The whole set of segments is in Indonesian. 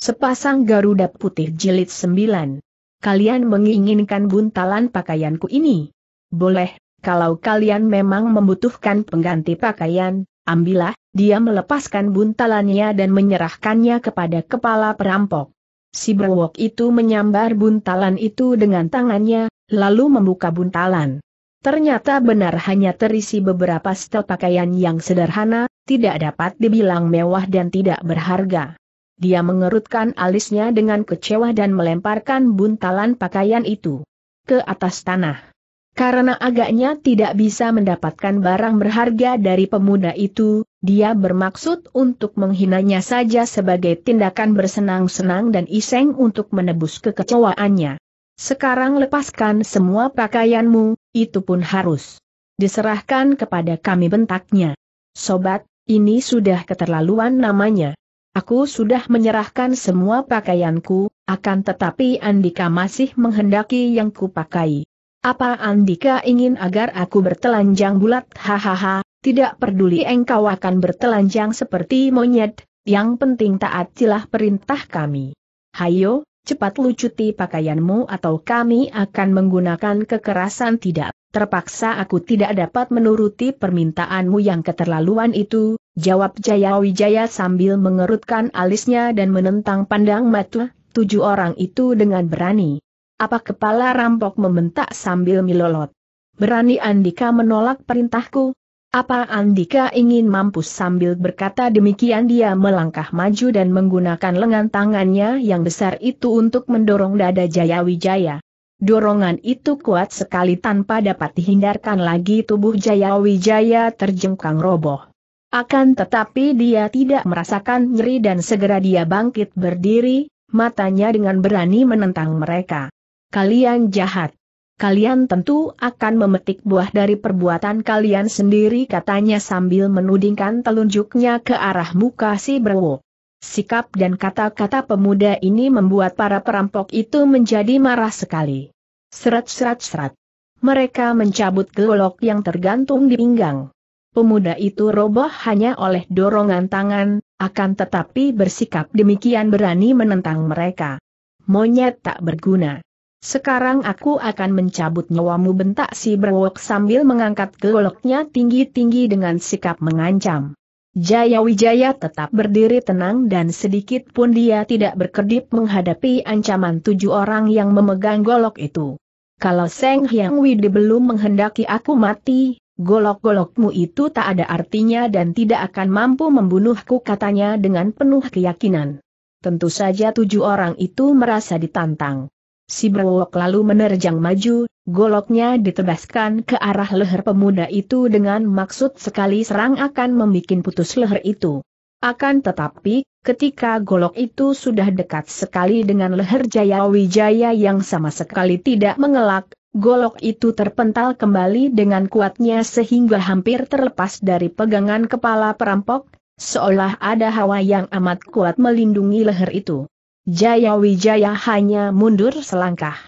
Sepasang Garuda Putih Jilid 9. Kalian menginginkan buntalan pakaianku ini? Boleh, kalau kalian memang membutuhkan pengganti pakaian, ambillah, dia melepaskan buntalannya dan menyerahkannya kepada kepala perampok. Si berwok itu menyambar buntalan itu dengan tangannya, lalu membuka buntalan. Ternyata benar hanya terisi beberapa setel pakaian yang sederhana, tidak dapat dibilang mewah dan tidak berharga. Dia mengerutkan alisnya dengan kecewa dan melemparkan buntalan pakaian itu ke atas tanah. Karena agaknya tidak bisa mendapatkan barang berharga dari pemuda itu, dia bermaksud untuk menghinanya saja sebagai tindakan bersenang-senang dan iseng untuk menebus kekecewaannya. Sekarang lepaskan semua pakaianmu, itu pun harus diserahkan kepada kami bentaknya. Sobat, ini sudah keterlaluan namanya. Aku sudah menyerahkan semua pakaianku, akan tetapi Andika masih menghendaki yang kupakai. Apa Andika ingin agar aku bertelanjang bulat? Hahaha, tidak peduli engkau akan bertelanjang seperti monyet, yang penting taatilah perintah kami. Hayo, cepat lucuti pakaianmu atau kami akan menggunakan kekerasan tidak. Terpaksa aku tidak dapat menuruti permintaanmu yang keterlaluan itu, Jawab Jaya Wijaya sambil mengerutkan alisnya dan menentang pandang mata, tujuh orang itu dengan berani. Apa kepala rampok membentak sambil melolot. Berani Andika menolak perintahku? Apa Andika ingin mampus sambil berkata demikian dia melangkah maju dan menggunakan lengan tangannya yang besar itu untuk mendorong dada Jaya Wijaya. Dorongan itu kuat sekali tanpa dapat dihindarkan lagi tubuh Jaya Wijaya terjengkang roboh. Akan tetapi dia tidak merasakan nyeri dan segera dia bangkit berdiri, matanya dengan berani menentang mereka. Kalian jahat. Kalian tentu akan memetik buah dari perbuatan kalian sendiri katanya sambil menudingkan telunjuknya ke arah muka si Brewo. Sikap dan kata-kata pemuda ini membuat para perampok itu menjadi marah sekali. Seret-seret-seret. Mereka mencabut golok yang tergantung di pinggang pemuda itu roboh hanya oleh dorongan tangan, akan tetapi bersikap demikian berani menentang mereka. Monyet tak berguna. Sekarang aku akan mencabut nyawamu bentak si berwok sambil mengangkat goloknya tinggi-tinggi dengan sikap mengancam. Jaya Wijaya tetap berdiri tenang dan sedikit pun dia tidak berkedip menghadapi ancaman tujuh orang yang memegang golok itu. Kalau Seng Hyang Widi belum menghendaki aku mati, golok-golokmu itu tak ada artinya dan tidak akan mampu membunuhku katanya dengan penuh keyakinan. Tentu saja tujuh orang itu merasa ditantang. Si Brewok lalu menerjang maju, goloknya ditebaskan ke arah leher pemuda itu dengan maksud sekali serang akan membuat putus leher itu. Akan tetapi, ketika golok itu sudah dekat sekali dengan leher Jaya Wijaya yang sama sekali tidak mengelak, Golok itu terpental kembali dengan kuatnya sehingga hampir terlepas dari pegangan kepala perampok, seolah ada hawa yang amat kuat melindungi leher itu. Jaya Wijaya hanya mundur selangkah.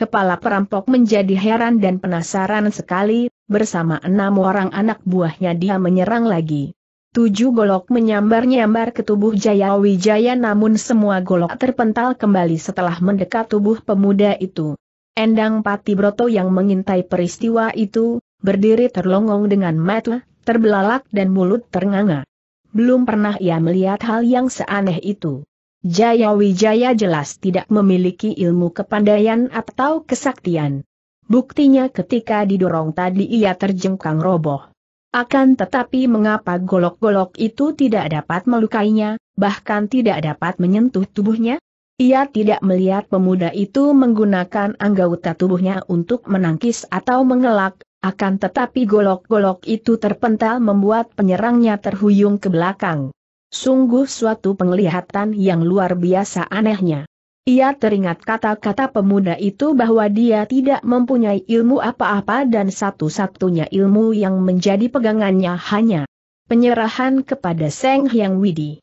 Kepala perampok menjadi heran dan penasaran sekali, bersama enam orang anak buahnya dia menyerang lagi. Tujuh golok menyambar-nyambar ke tubuh Jaya Wijaya namun semua golok terpental kembali setelah mendekat tubuh pemuda itu. Endang Pati Broto yang mengintai peristiwa itu, berdiri terlongong dengan mata, terbelalak dan mulut ternganga. Belum pernah ia melihat hal yang seaneh itu. Jaya Wijaya jelas tidak memiliki ilmu kepandaian atau kesaktian. Buktinya ketika didorong tadi ia terjengkang roboh. Akan tetapi mengapa golok-golok itu tidak dapat melukainya, bahkan tidak dapat menyentuh tubuhnya? Ia tidak melihat pemuda itu menggunakan anggota tubuhnya untuk menangkis atau mengelak, akan tetapi golok-golok itu terpental membuat penyerangnya terhuyung ke belakang. Sungguh suatu penglihatan yang luar biasa anehnya. Ia teringat kata-kata pemuda itu bahwa dia tidak mempunyai ilmu apa-apa dan satu-satunya ilmu yang menjadi pegangannya hanya penyerahan kepada Seng Hyang Widi.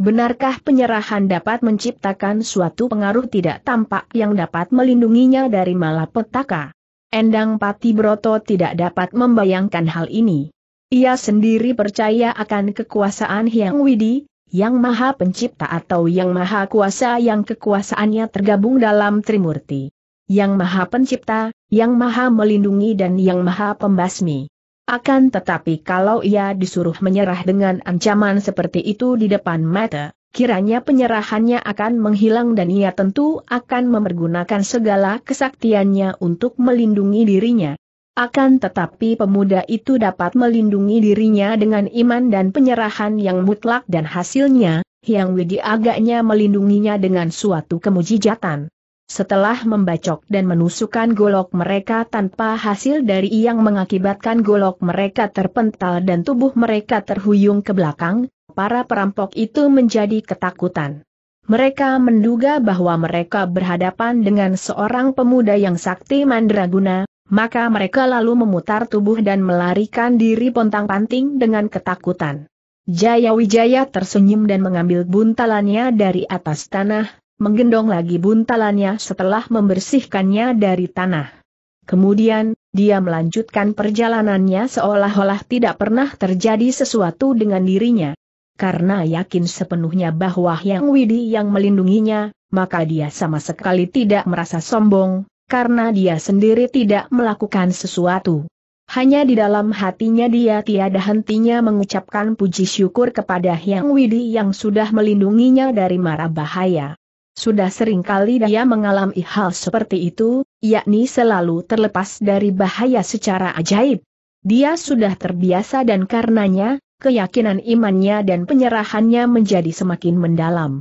Benarkah penyerahan dapat menciptakan suatu pengaruh tidak tampak yang dapat melindunginya dari malapetaka? Endang Pati Broto tidak dapat membayangkan hal ini. Ia sendiri percaya akan kekuasaan Hyang Widi, Yang Maha Pencipta atau Yang Maha Kuasa yang kekuasaannya tergabung dalam Trimurti. Yang Maha Pencipta, Yang Maha Melindungi dan Yang Maha Pembasmi. Akan tetapi kalau ia disuruh menyerah dengan ancaman seperti itu di depan mata, kiranya penyerahannya akan menghilang dan ia tentu akan memergunakan segala kesaktiannya untuk melindungi dirinya. Akan tetapi pemuda itu dapat melindungi dirinya dengan iman dan penyerahan yang mutlak dan hasilnya, Yang Widi agaknya melindunginya dengan suatu kemujijatan. Setelah membacok dan menusukkan golok mereka tanpa hasil dari yang mengakibatkan golok mereka terpental dan tubuh mereka terhuyung ke belakang, para perampok itu menjadi ketakutan. Mereka menduga bahwa mereka berhadapan dengan seorang pemuda yang sakti mandraguna, maka mereka lalu memutar tubuh dan melarikan diri pontang-panting dengan ketakutan. Jaya Wijaya tersenyum dan mengambil buntalannya dari atas tanah, menggendong lagi buntalannya setelah membersihkannya dari tanah. Kemudian, dia melanjutkan perjalanannya seolah-olah tidak pernah terjadi sesuatu dengan dirinya. Karena yakin sepenuhnya bahwa Yang Widi yang melindunginya, maka dia sama sekali tidak merasa sombong, karena dia sendiri tidak melakukan sesuatu. Hanya di dalam hatinya dia tiada hentinya mengucapkan puji syukur kepada Yang Widi yang sudah melindunginya dari mara bahaya. Sudah sering kali dia mengalami hal seperti itu, yakni selalu terlepas dari bahaya secara ajaib. Dia sudah terbiasa dan karenanya, keyakinan imannya dan penyerahannya menjadi semakin mendalam.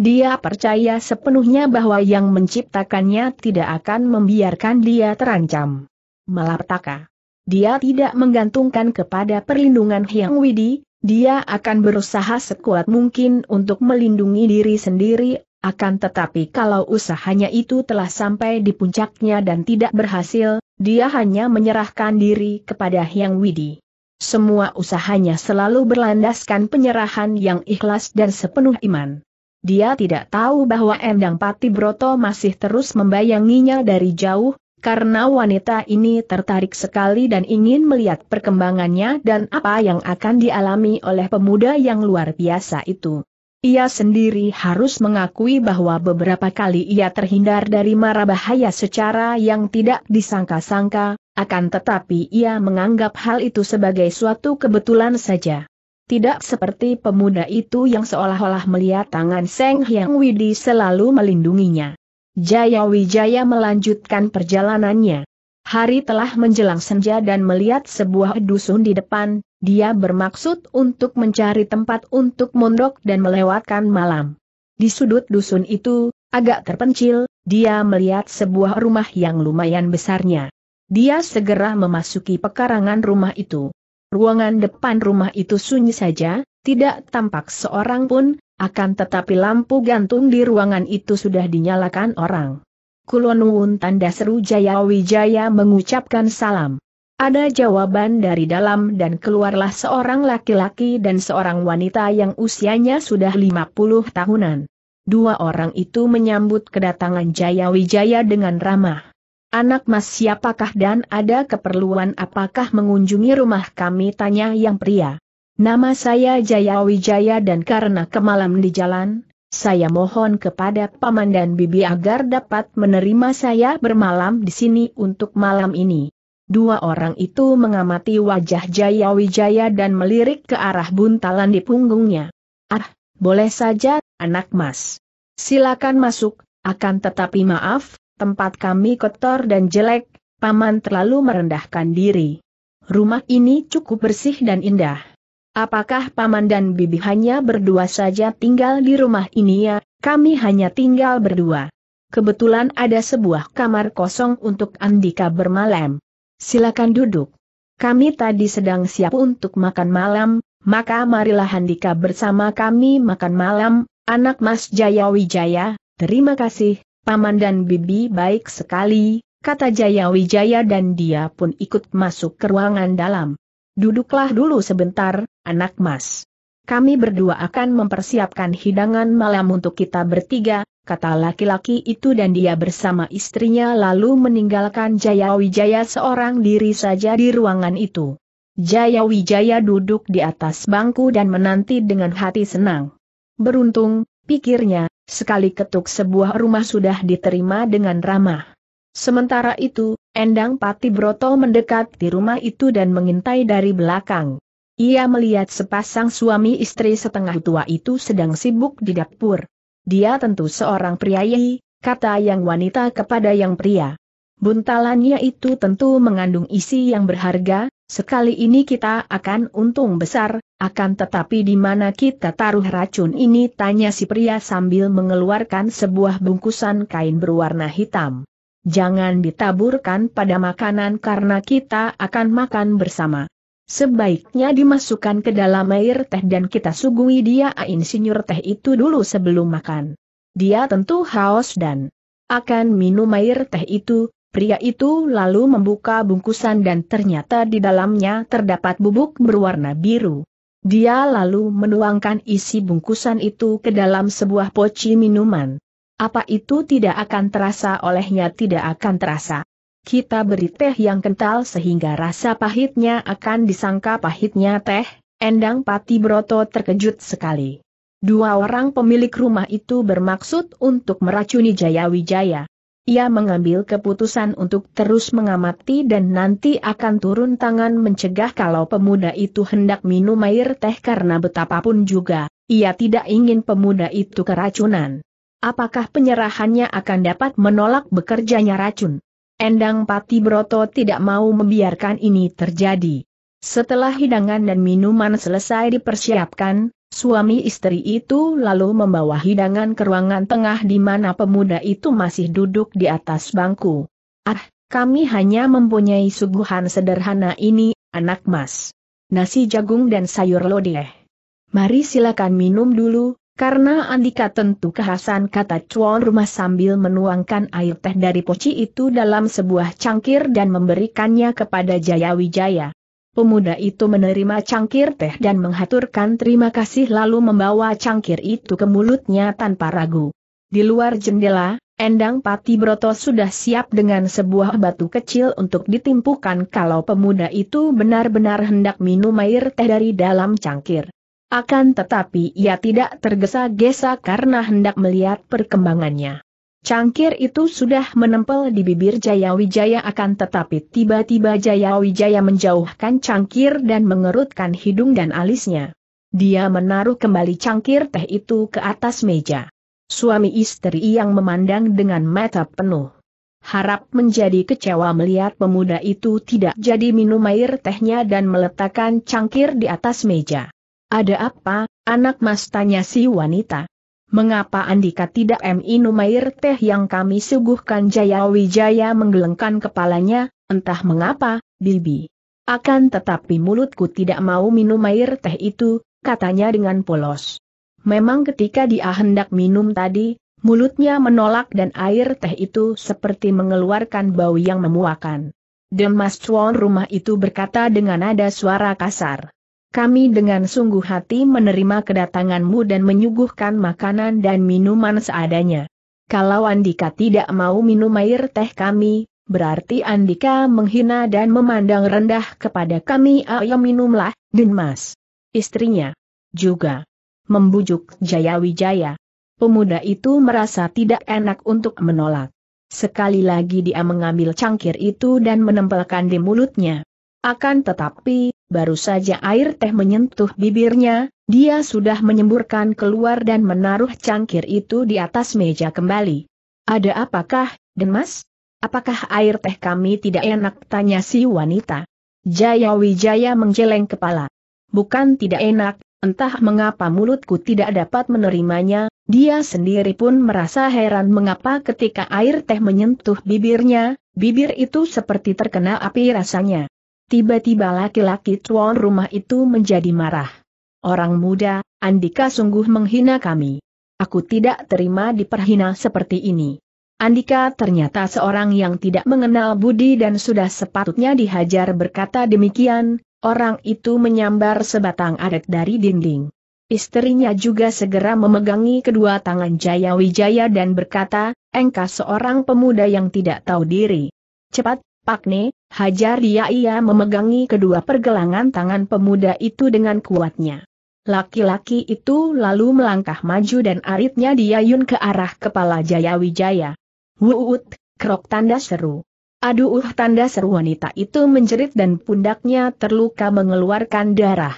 Dia percaya sepenuhnya bahwa yang menciptakannya tidak akan membiarkan dia terancam. Malapetaka. Dia tidak menggantungkan kepada perlindungan Hyang Widi, dia akan berusaha sekuat mungkin untuk melindungi diri sendiri akan tetapi kalau usahanya itu telah sampai di puncaknya dan tidak berhasil, dia hanya menyerahkan diri kepada Hyang Widi. Semua usahanya selalu berlandaskan penyerahan yang ikhlas dan sepenuh iman. Dia tidak tahu bahwa Endang Pati Broto masih terus membayanginya dari jauh, karena wanita ini tertarik sekali dan ingin melihat perkembangannya dan apa yang akan dialami oleh pemuda yang luar biasa itu. Ia sendiri harus mengakui bahwa beberapa kali ia terhindar dari mara bahaya secara yang tidak disangka-sangka, akan tetapi ia menganggap hal itu sebagai suatu kebetulan saja. Tidak seperti pemuda itu yang seolah-olah melihat tangan Seng Hyang Widi selalu melindunginya. Jaya Wijaya melanjutkan perjalanannya. Hari telah menjelang senja dan melihat sebuah dusun di depan, dia bermaksud untuk mencari tempat untuk mondok dan melewatkan malam. Di sudut dusun itu, agak terpencil, dia melihat sebuah rumah yang lumayan besarnya. Dia segera memasuki pekarangan rumah itu. Ruangan depan rumah itu sunyi saja, tidak tampak seorang pun, akan tetapi lampu gantung di ruangan itu sudah dinyalakan orang. Kulonwun tanda seru Jaya Wijaya mengucapkan salam. Ada jawaban dari dalam dan keluarlah seorang laki-laki dan seorang wanita yang usianya sudah 50 tahunan. Dua orang itu menyambut kedatangan Jaya Wijaya dengan ramah. Anak mas siapakah dan ada keperluan apakah mengunjungi rumah kami tanya yang pria. Nama saya Jaya Wijaya dan karena kemalam di jalan, saya mohon kepada Paman dan Bibi agar dapat menerima saya bermalam di sini untuk malam ini. Dua orang itu mengamati wajah Jaya Wijaya dan melirik ke arah buntalan di punggungnya. Ah, boleh saja, anak mas. Silakan masuk, akan tetapi maaf, tempat kami kotor dan jelek, paman terlalu merendahkan diri. Rumah ini cukup bersih dan indah. Apakah paman dan bibi hanya berdua saja tinggal di rumah ini ya, kami hanya tinggal berdua. Kebetulan ada sebuah kamar kosong untuk Andika bermalam. Silakan duduk. Kami tadi sedang siap untuk makan malam, maka marilah Andika bersama kami makan malam, anak Mas Jayawijaya, terima kasih, paman dan bibi baik sekali, kata Jayawijaya dan dia pun ikut masuk ke ruangan dalam. Duduklah dulu sebentar, anak mas. Kami berdua akan mempersiapkan hidangan malam untuk kita bertiga, kata laki-laki itu dan dia bersama istrinya lalu meninggalkan Jaya Wijaya seorang diri saja di ruangan itu. Jaya Wijaya duduk di atas bangku dan menanti dengan hati senang. Beruntung, pikirnya, sekali ketuk sebuah rumah sudah diterima dengan ramah. Sementara itu, Endang Pati Broto mendekat di rumah itu dan mengintai dari belakang. Ia melihat sepasang suami istri setengah tua itu sedang sibuk di dapur. Dia tentu seorang priayi, kata yang wanita kepada yang pria. Buntalannya itu tentu mengandung isi yang berharga, sekali ini kita akan untung besar, akan tetapi di mana kita taruh racun ini tanya si pria sambil mengeluarkan sebuah bungkusan kain berwarna hitam jangan ditaburkan pada makanan karena kita akan makan bersama. Sebaiknya dimasukkan ke dalam air teh dan kita sugui dia insinyur teh itu dulu sebelum makan. Dia tentu haus dan akan minum air teh itu, pria itu lalu membuka bungkusan dan ternyata di dalamnya terdapat bubuk berwarna biru. Dia lalu menuangkan isi bungkusan itu ke dalam sebuah poci minuman. Apa itu tidak akan terasa olehnya tidak akan terasa. Kita beri teh yang kental sehingga rasa pahitnya akan disangka pahitnya teh, Endang Pati Broto terkejut sekali. Dua orang pemilik rumah itu bermaksud untuk meracuni Jaya Wijaya. Ia mengambil keputusan untuk terus mengamati dan nanti akan turun tangan mencegah kalau pemuda itu hendak minum air teh karena betapapun juga, ia tidak ingin pemuda itu keracunan. Apakah penyerahannya akan dapat menolak bekerjanya racun? Endang Pati Broto tidak mau membiarkan ini terjadi. Setelah hidangan dan minuman selesai dipersiapkan, suami istri itu lalu membawa hidangan ke ruangan tengah di mana pemuda itu masih duduk di atas bangku. Ah, kami hanya mempunyai suguhan sederhana ini, anak mas. Nasi jagung dan sayur lodeh. Mari silakan minum dulu, karena Andika tentu kehasan kata cuan rumah sambil menuangkan air teh dari poci itu dalam sebuah cangkir dan memberikannya kepada Jaya Wijaya. Pemuda itu menerima cangkir teh dan menghaturkan terima kasih lalu membawa cangkir itu ke mulutnya tanpa ragu. Di luar jendela, Endang Pati Broto sudah siap dengan sebuah batu kecil untuk ditimpukan kalau pemuda itu benar-benar hendak minum air teh dari dalam cangkir. Akan tetapi ia tidak tergesa-gesa karena hendak melihat perkembangannya. Cangkir itu sudah menempel di bibir Jayawijaya akan tetapi tiba-tiba Jayawijaya menjauhkan cangkir dan mengerutkan hidung dan alisnya. Dia menaruh kembali cangkir teh itu ke atas meja. Suami istri yang memandang dengan mata penuh. Harap menjadi kecewa melihat pemuda itu tidak jadi minum air tehnya dan meletakkan cangkir di atas meja. Ada apa, anak mas tanya si wanita. Mengapa Andika tidak minum air teh yang kami suguhkan Jaya Wijaya menggelengkan kepalanya, entah mengapa, Bibi. Akan tetapi mulutku tidak mau minum air teh itu, katanya dengan polos. Memang ketika dia hendak minum tadi, mulutnya menolak dan air teh itu seperti mengeluarkan bau yang memuakan. Demas tuan rumah itu berkata dengan nada suara kasar kami dengan sungguh hati menerima kedatanganmu dan menyuguhkan makanan dan minuman seadanya. Kalau Andika tidak mau minum air teh kami, berarti Andika menghina dan memandang rendah kepada kami ayo minumlah, Denmas. Istrinya juga membujuk Jaya Wijaya. Pemuda itu merasa tidak enak untuk menolak. Sekali lagi dia mengambil cangkir itu dan menempelkan di mulutnya. Akan tetapi, Baru saja air teh menyentuh bibirnya, dia sudah menyemburkan keluar dan menaruh cangkir itu di atas meja kembali. Ada apakah, Demas? Apakah air teh kami tidak enak? Tanya si wanita. Jaya Wijaya menggeleng kepala. Bukan tidak enak, entah mengapa mulutku tidak dapat menerimanya, dia sendiri pun merasa heran mengapa ketika air teh menyentuh bibirnya, bibir itu seperti terkena api rasanya. Tiba-tiba laki-laki tuan rumah itu menjadi marah. Orang muda, Andika sungguh menghina kami. Aku tidak terima diperhina seperti ini. Andika ternyata seorang yang tidak mengenal budi dan sudah sepatutnya dihajar berkata demikian, orang itu menyambar sebatang adat dari dinding. Istrinya juga segera memegangi kedua tangan Jaya Wijaya dan berkata, engkau seorang pemuda yang tidak tahu diri. Cepat, Pakne, hajar dia ia memegangi kedua pergelangan tangan pemuda itu dengan kuatnya. Laki-laki itu lalu melangkah maju dan aritnya diayun ke arah kepala Jayawijaya. Wuut, krok tanda seru. Aduh tanda seru wanita itu menjerit dan pundaknya terluka mengeluarkan darah.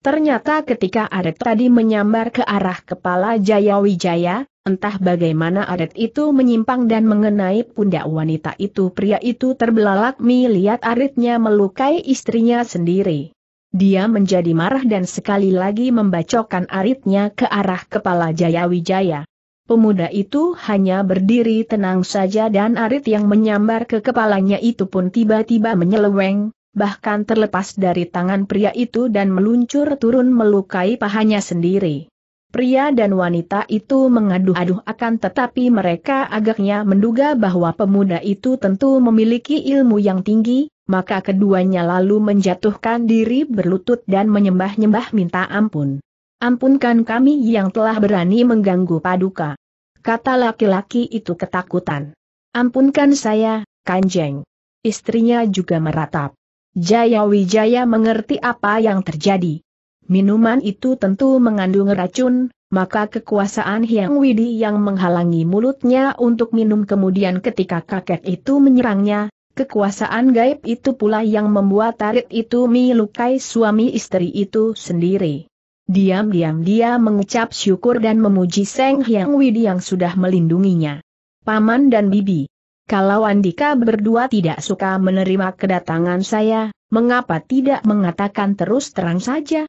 Ternyata ketika arit tadi menyambar ke arah kepala Jayawijaya, Entah bagaimana aret itu menyimpang dan mengenai pundak wanita itu pria itu terbelalak melihat aretnya melukai istrinya sendiri. Dia menjadi marah dan sekali lagi membacokkan aritnya ke arah kepala Jayawijaya. Pemuda itu hanya berdiri tenang saja dan arit yang menyambar ke kepalanya itu pun tiba-tiba menyeleweng, bahkan terlepas dari tangan pria itu dan meluncur turun melukai pahanya sendiri. Pria dan wanita itu mengaduh-aduh akan tetapi mereka agaknya menduga bahwa pemuda itu tentu memiliki ilmu yang tinggi, maka keduanya lalu menjatuhkan diri berlutut dan menyembah-nyembah minta ampun. Ampunkan kami yang telah berani mengganggu paduka. Kata laki-laki itu ketakutan. Ampunkan saya, Kanjeng. Istrinya juga meratap. Jaya Wijaya mengerti apa yang terjadi. Minuman itu tentu mengandung racun, maka kekuasaan Hyang Widi yang menghalangi mulutnya untuk minum kemudian ketika kakek itu menyerangnya, kekuasaan gaib itu pula yang membuat tarik itu melukai suami istri itu sendiri. Diam-diam dia mengucap syukur dan memuji Seng Hyang Widi yang sudah melindunginya. Paman dan Bibi, kalau Andika berdua tidak suka menerima kedatangan saya, mengapa tidak mengatakan terus terang saja?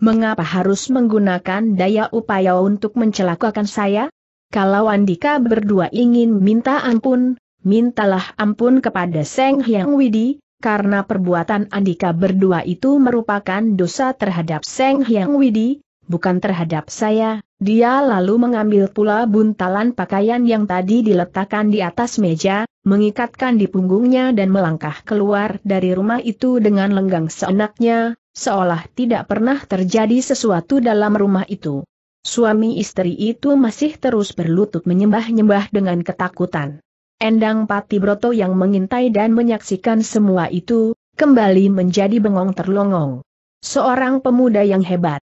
Mengapa harus menggunakan daya upaya untuk mencelakakan saya? Kalau Andika berdua ingin minta ampun, mintalah ampun kepada Seng Hyang Widi, karena perbuatan Andika berdua itu merupakan dosa terhadap Seng Hyang Widi, bukan terhadap saya. Dia lalu mengambil pula buntalan pakaian yang tadi diletakkan di atas meja, mengikatkan di punggungnya dan melangkah keluar dari rumah itu dengan lenggang seenaknya, seolah tidak pernah terjadi sesuatu dalam rumah itu. Suami istri itu masih terus berlutut menyembah-nyembah dengan ketakutan. Endang Pati Broto yang mengintai dan menyaksikan semua itu, kembali menjadi bengong terlongong. Seorang pemuda yang hebat.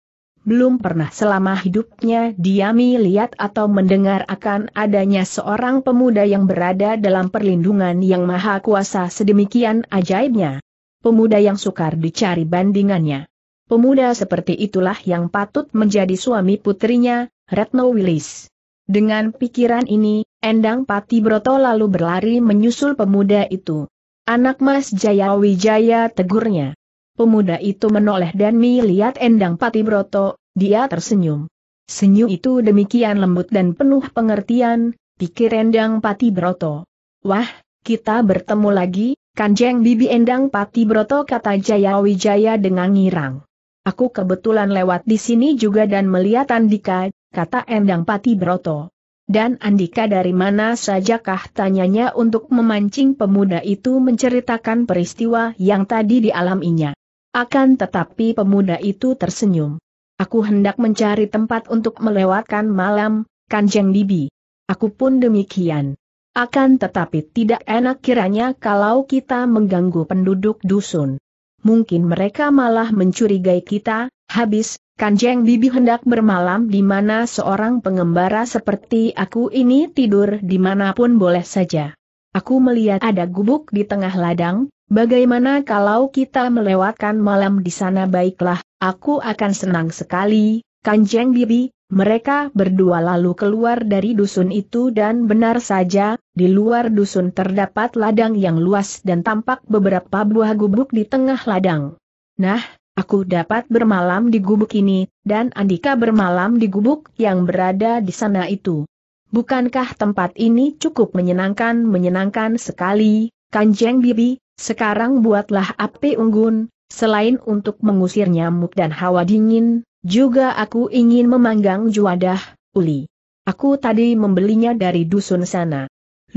Belum pernah selama hidupnya diami lihat atau mendengar akan adanya seorang pemuda yang berada dalam perlindungan yang maha kuasa sedemikian ajaibnya pemuda yang sukar dicari bandingannya. Pemuda seperti itulah yang patut menjadi suami putrinya, Retno Wilis. Dengan pikiran ini, Endang Pati Broto lalu berlari menyusul pemuda itu. Anak Mas Jaya Wijaya tegurnya. Pemuda itu menoleh dan melihat Endang Pati Broto, dia tersenyum. Senyum itu demikian lembut dan penuh pengertian, pikir Endang Pati Broto. Wah, kita bertemu lagi, Kanjeng Bibi Endang Pati Broto kata Jaya Wijaya dengan ngirang. Aku kebetulan lewat di sini juga dan melihat Andika, kata Endang Pati Broto. Dan Andika dari mana sajakah tanyanya untuk memancing pemuda itu menceritakan peristiwa yang tadi dialaminya. Akan tetapi pemuda itu tersenyum. Aku hendak mencari tempat untuk melewatkan malam, Kanjeng Bibi. Aku pun demikian. Akan tetapi tidak enak kiranya kalau kita mengganggu penduduk dusun. Mungkin mereka malah mencurigai kita, habis, Kanjeng Bibi hendak bermalam di mana seorang pengembara seperti aku ini tidur dimanapun boleh saja. Aku melihat ada gubuk di tengah ladang, bagaimana kalau kita melewatkan malam di sana baiklah, aku akan senang sekali, Kanjeng Bibi, mereka berdua lalu keluar dari dusun itu dan benar saja, di luar dusun terdapat ladang yang luas dan tampak beberapa buah gubuk di tengah ladang. Nah, aku dapat bermalam di gubuk ini, dan Andika bermalam di gubuk yang berada di sana itu. Bukankah tempat ini cukup menyenangkan-menyenangkan sekali, Kanjeng Bibi, sekarang buatlah api unggun, selain untuk mengusir nyamuk dan hawa dingin, juga aku ingin memanggang juadah, uli. Aku tadi membelinya dari dusun sana.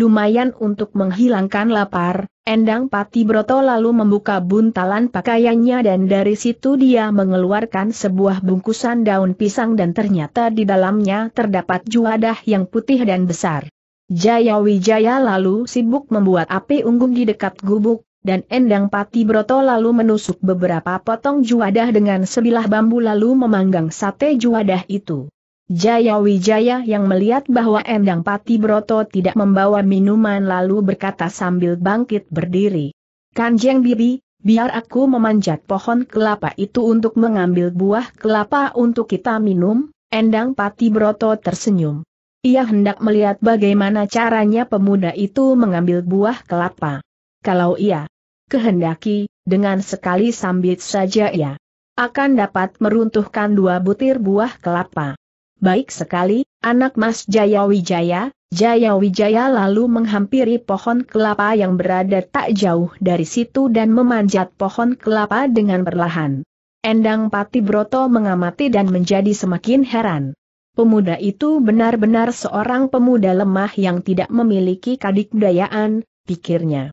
Lumayan untuk menghilangkan lapar, Endang Pati Broto lalu membuka buntalan pakaiannya dan dari situ dia mengeluarkan sebuah bungkusan daun pisang dan ternyata di dalamnya terdapat juadah yang putih dan besar. Jaya Wijaya lalu sibuk membuat api unggun di dekat gubuk, dan Endang Pati Broto lalu menusuk beberapa potong juwadah dengan sebilah bambu lalu memanggang sate juwadah itu. Jaya Wijaya yang melihat bahwa Endang Pati Broto tidak membawa minuman lalu berkata sambil bangkit berdiri. Kanjeng Bibi, biar aku memanjat pohon kelapa itu untuk mengambil buah kelapa untuk kita minum, Endang Pati Broto tersenyum. Ia hendak melihat bagaimana caranya pemuda itu mengambil buah kelapa kalau ia kehendaki, dengan sekali sambit saja ia akan dapat meruntuhkan dua butir buah kelapa. Baik sekali, anak Mas Jayawijaya. Jayawijaya lalu menghampiri pohon kelapa yang berada tak jauh dari situ dan memanjat pohon kelapa dengan perlahan. Endang Pati Broto mengamati dan menjadi semakin heran. Pemuda itu benar-benar seorang pemuda lemah yang tidak memiliki kadikdayaan, pikirnya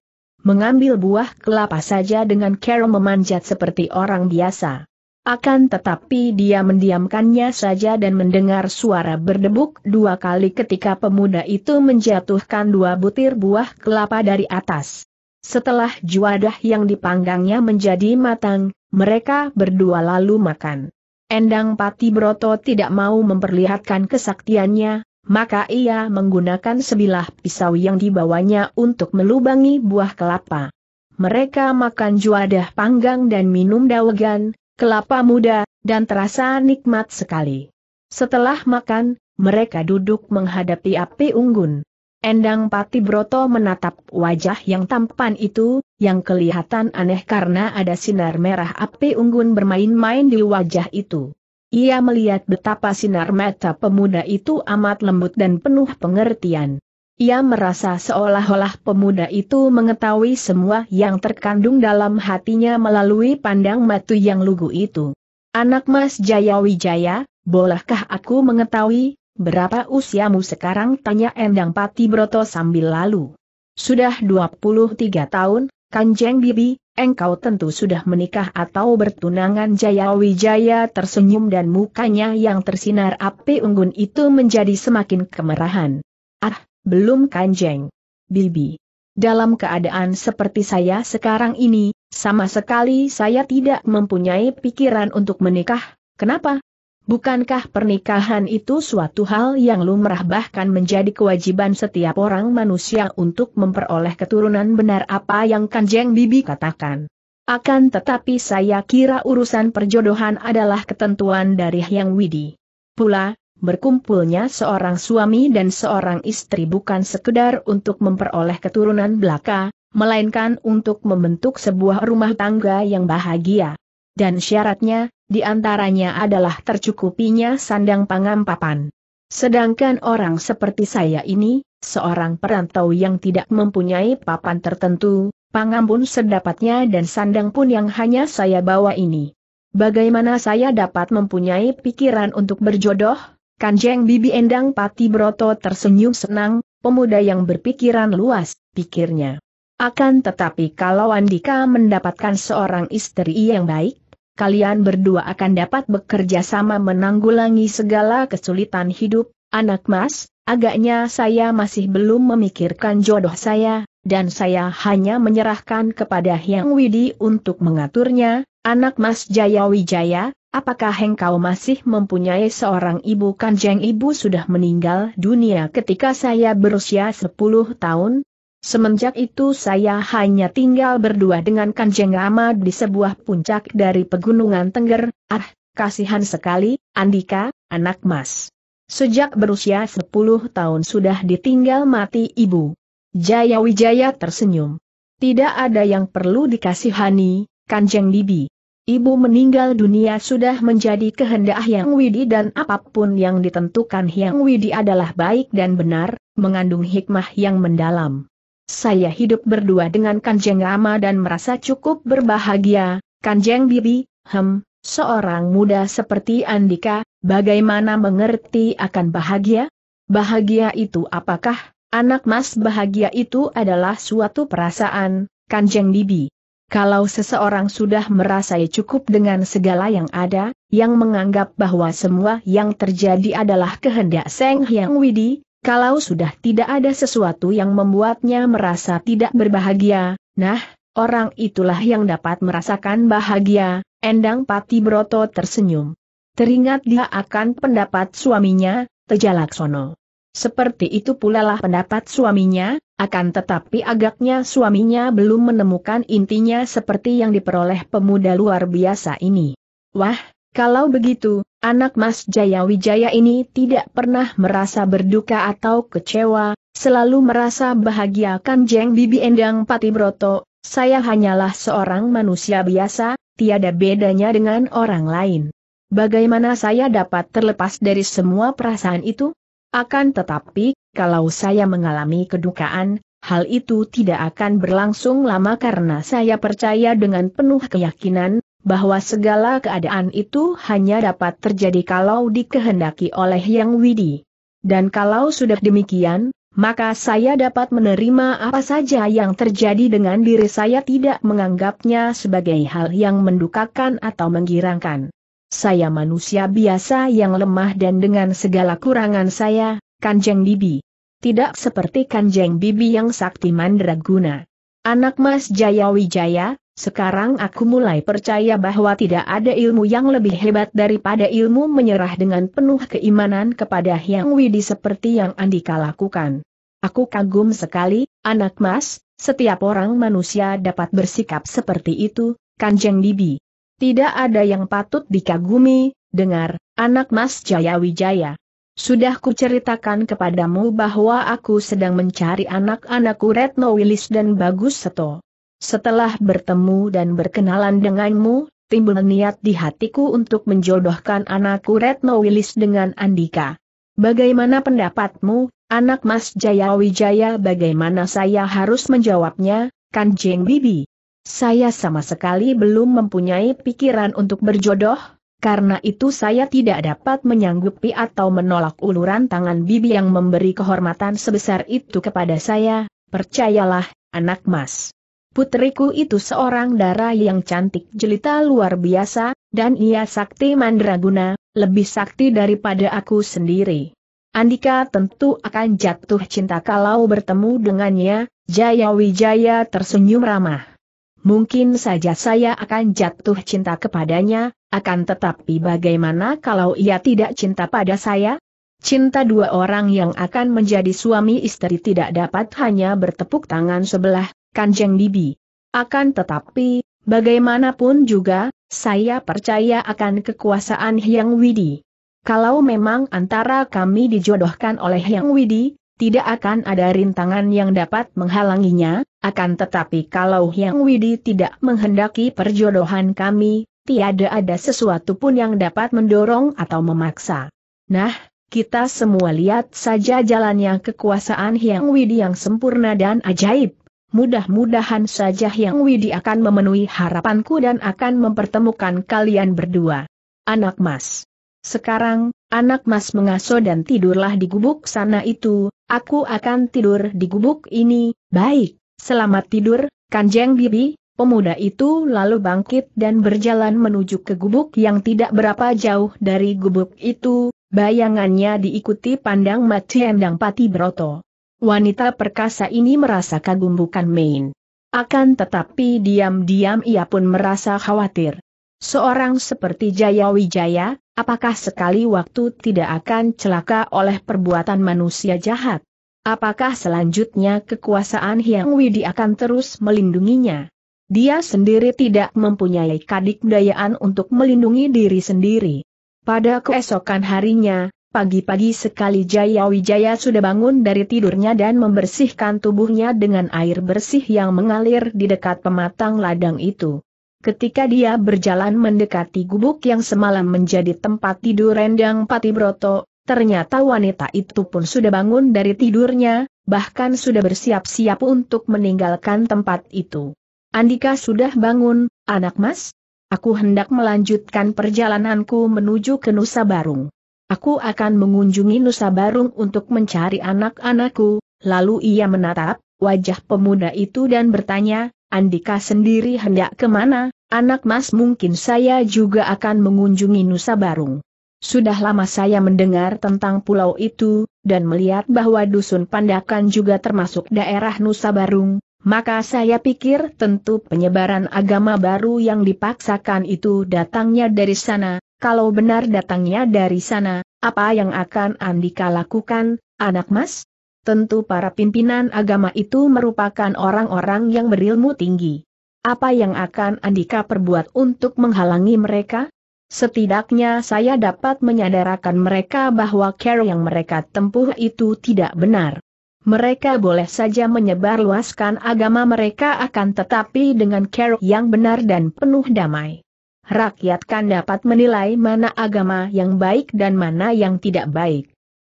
mengambil buah kelapa saja dengan cara memanjat seperti orang biasa. Akan tetapi dia mendiamkannya saja dan mendengar suara berdebuk dua kali ketika pemuda itu menjatuhkan dua butir buah kelapa dari atas. Setelah juadah yang dipanggangnya menjadi matang, mereka berdua lalu makan. Endang Pati Broto tidak mau memperlihatkan kesaktiannya, maka ia menggunakan sebilah pisau yang dibawanya untuk melubangi buah kelapa. Mereka makan juadah panggang dan minum dawegan, kelapa muda, dan terasa nikmat sekali. Setelah makan, mereka duduk menghadapi api unggun. Endang Pati Broto menatap wajah yang tampan itu, yang kelihatan aneh karena ada sinar merah api unggun bermain-main di wajah itu. Ia melihat betapa sinar mata pemuda itu amat lembut dan penuh pengertian. Ia merasa seolah-olah pemuda itu mengetahui semua yang terkandung dalam hatinya melalui pandang matu yang lugu itu. Anak Mas Jaya Wijaya, bolehkah aku mengetahui, berapa usiamu sekarang? Tanya Endang Pati Broto sambil lalu. Sudah 23 tahun, Kanjeng Bibi, engkau tentu sudah menikah atau bertunangan Jaya Wijaya tersenyum dan mukanya yang tersinar api unggun itu menjadi semakin kemerahan. Ah, belum kanjeng. Bibi. Dalam keadaan seperti saya sekarang ini, sama sekali saya tidak mempunyai pikiran untuk menikah, kenapa? Bukankah pernikahan itu suatu hal yang lumrah bahkan menjadi kewajiban setiap orang manusia untuk memperoleh keturunan benar apa yang Kanjeng Bibi katakan? Akan tetapi saya kira urusan perjodohan adalah ketentuan dari Hyang Widi. Pula, berkumpulnya seorang suami dan seorang istri bukan sekedar untuk memperoleh keturunan belaka, melainkan untuk membentuk sebuah rumah tangga yang bahagia. Dan syaratnya, di antaranya adalah tercukupinya sandang pangan papan. Sedangkan orang seperti saya ini, seorang perantau yang tidak mempunyai papan tertentu, pun sedapatnya dan sandang pun yang hanya saya bawa ini. Bagaimana saya dapat mempunyai pikiran untuk berjodoh? Kanjeng Bibi Endang Pati Broto tersenyum senang, pemuda yang berpikiran luas, pikirnya. Akan tetapi kalau Andika mendapatkan seorang istri yang baik, kalian berdua akan dapat bekerja sama menanggulangi segala kesulitan hidup, anak mas, agaknya saya masih belum memikirkan jodoh saya, dan saya hanya menyerahkan kepada Hyang Widi untuk mengaturnya, anak mas Jaya Wijaya, apakah engkau masih mempunyai seorang ibu kanjeng ibu sudah meninggal dunia ketika saya berusia 10 tahun, Semenjak itu saya hanya tinggal berdua dengan Kanjeng Rama di sebuah puncak dari pegunungan Tengger. Ah, kasihan sekali, Andika, anak mas. Sejak berusia 10 tahun sudah ditinggal mati ibu. Jaya Wijaya tersenyum. Tidak ada yang perlu dikasihani, Kanjeng Bibi. Ibu meninggal dunia sudah menjadi kehendak Hyang Widi dan apapun yang ditentukan Hyang Widi adalah baik dan benar, mengandung hikmah yang mendalam. Saya hidup berdua dengan Kanjeng Rama dan merasa cukup berbahagia, Kanjeng Bibi, hem, seorang muda seperti Andika, bagaimana mengerti akan bahagia? Bahagia itu apakah, anak mas bahagia itu adalah suatu perasaan, Kanjeng Bibi. Kalau seseorang sudah merasa cukup dengan segala yang ada, yang menganggap bahwa semua yang terjadi adalah kehendak Seng Hyang Widi, kalau sudah tidak ada sesuatu yang membuatnya merasa tidak berbahagia, nah, orang itulah yang dapat merasakan bahagia, Endang Pati Broto tersenyum. Teringat dia akan pendapat suaminya, Tejalaksono. Seperti itu pula lah pendapat suaminya, akan tetapi agaknya suaminya belum menemukan intinya seperti yang diperoleh pemuda luar biasa ini. Wah, kalau begitu, anak Mas Jaya Wijaya ini tidak pernah merasa berduka atau kecewa, selalu merasa bahagia Kan Jeng Bibi Endang Patibroto, saya hanyalah seorang manusia biasa, tiada bedanya dengan orang lain. Bagaimana saya dapat terlepas dari semua perasaan itu? Akan tetapi, kalau saya mengalami kedukaan, hal itu tidak akan berlangsung lama karena saya percaya dengan penuh keyakinan, bahwa segala keadaan itu hanya dapat terjadi kalau dikehendaki oleh Yang Widi. Dan kalau sudah demikian, maka saya dapat menerima apa saja yang terjadi dengan diri saya tidak menganggapnya sebagai hal yang mendukakan atau menggirangkan. Saya manusia biasa yang lemah dan dengan segala kurangan saya, Kanjeng Bibi. Tidak seperti Kanjeng Bibi yang sakti mandraguna. Anak Mas Jayawijaya. Sekarang aku mulai percaya bahwa tidak ada ilmu yang lebih hebat daripada ilmu menyerah dengan penuh keimanan kepada Hyang Widi seperti yang Andika lakukan. Aku kagum sekali, anak mas, setiap orang manusia dapat bersikap seperti itu, Kanjeng bibi. Tidak ada yang patut dikagumi, dengar, anak mas Jaya Wijaya. Sudah kuceritakan kepadamu bahwa aku sedang mencari anak-anakku Retno Willis dan Bagus Seto. Setelah bertemu dan berkenalan denganmu, timbul niat di hatiku untuk menjodohkan anakku Retno Wilis dengan Andika. Bagaimana pendapatmu, anak Mas Jayawijaya? bagaimana saya harus menjawabnya, kan Jeng Bibi? Saya sama sekali belum mempunyai pikiran untuk berjodoh, karena itu saya tidak dapat menyanggupi atau menolak uluran tangan Bibi yang memberi kehormatan sebesar itu kepada saya, percayalah, anak Mas. Putriku itu seorang darah yang cantik jelita luar biasa, dan ia sakti mandraguna, lebih sakti daripada aku sendiri. Andika tentu akan jatuh cinta kalau bertemu dengannya, Jaya Wijaya tersenyum ramah. Mungkin saja saya akan jatuh cinta kepadanya, akan tetapi bagaimana kalau ia tidak cinta pada saya? Cinta dua orang yang akan menjadi suami istri tidak dapat hanya bertepuk tangan sebelah, Kanjeng Bibi. Akan tetapi, bagaimanapun juga, saya percaya akan kekuasaan Hyang Widi. Kalau memang antara kami dijodohkan oleh Hyang Widi, tidak akan ada rintangan yang dapat menghalanginya, akan tetapi kalau Hyang Widi tidak menghendaki perjodohan kami, tiada ada sesuatu pun yang dapat mendorong atau memaksa. Nah, kita semua lihat saja jalannya kekuasaan Hyang Widi yang sempurna dan ajaib. Mudah-mudahan saja Yang Widi akan memenuhi harapanku dan akan mempertemukan kalian berdua. Anak Mas. Sekarang, anak Mas mengaso dan tidurlah di gubuk sana itu, aku akan tidur di gubuk ini, baik, selamat tidur, Kanjeng Bibi, Pemuda itu lalu bangkit dan berjalan menuju ke gubuk yang tidak berapa jauh dari gubuk itu, bayangannya diikuti pandang mati Endang Pati Broto. Wanita perkasa ini merasa kagum bukan main. Akan tetapi diam-diam ia pun merasa khawatir. Seorang seperti Jaya Wijaya, apakah sekali waktu tidak akan celaka oleh perbuatan manusia jahat? Apakah selanjutnya kekuasaan Hyang Widi akan terus melindunginya? Dia sendiri tidak mempunyai kadik dayaan untuk melindungi diri sendiri. Pada keesokan harinya, Pagi-pagi sekali Jaya Wijaya sudah bangun dari tidurnya dan membersihkan tubuhnya dengan air bersih yang mengalir di dekat pematang ladang itu. Ketika dia berjalan mendekati gubuk yang semalam menjadi tempat tidur rendang Patibroto, ternyata wanita itu pun sudah bangun dari tidurnya, bahkan sudah bersiap-siap untuk meninggalkan tempat itu. Andika sudah bangun, anak mas? Aku hendak melanjutkan perjalananku menuju ke Nusa Barung. Aku akan mengunjungi Nusa Barung untuk mencari anak-anakku, lalu ia menatap wajah pemuda itu dan bertanya, Andika sendiri hendak kemana, anak mas mungkin saya juga akan mengunjungi Nusa Barung. Sudah lama saya mendengar tentang pulau itu, dan melihat bahwa Dusun Pandakan juga termasuk daerah Nusa Barung, maka saya pikir tentu penyebaran agama baru yang dipaksakan itu datangnya dari sana, kalau benar datangnya dari sana, apa yang akan Andika lakukan, anak mas? Tentu para pimpinan agama itu merupakan orang-orang yang berilmu tinggi. Apa yang akan Andika perbuat untuk menghalangi mereka? Setidaknya saya dapat menyadarkan mereka bahwa care yang mereka tempuh itu tidak benar. Mereka boleh saja menyebarluaskan agama mereka akan tetapi dengan care yang benar dan penuh damai rakyat kan dapat menilai mana agama yang baik dan mana yang tidak baik.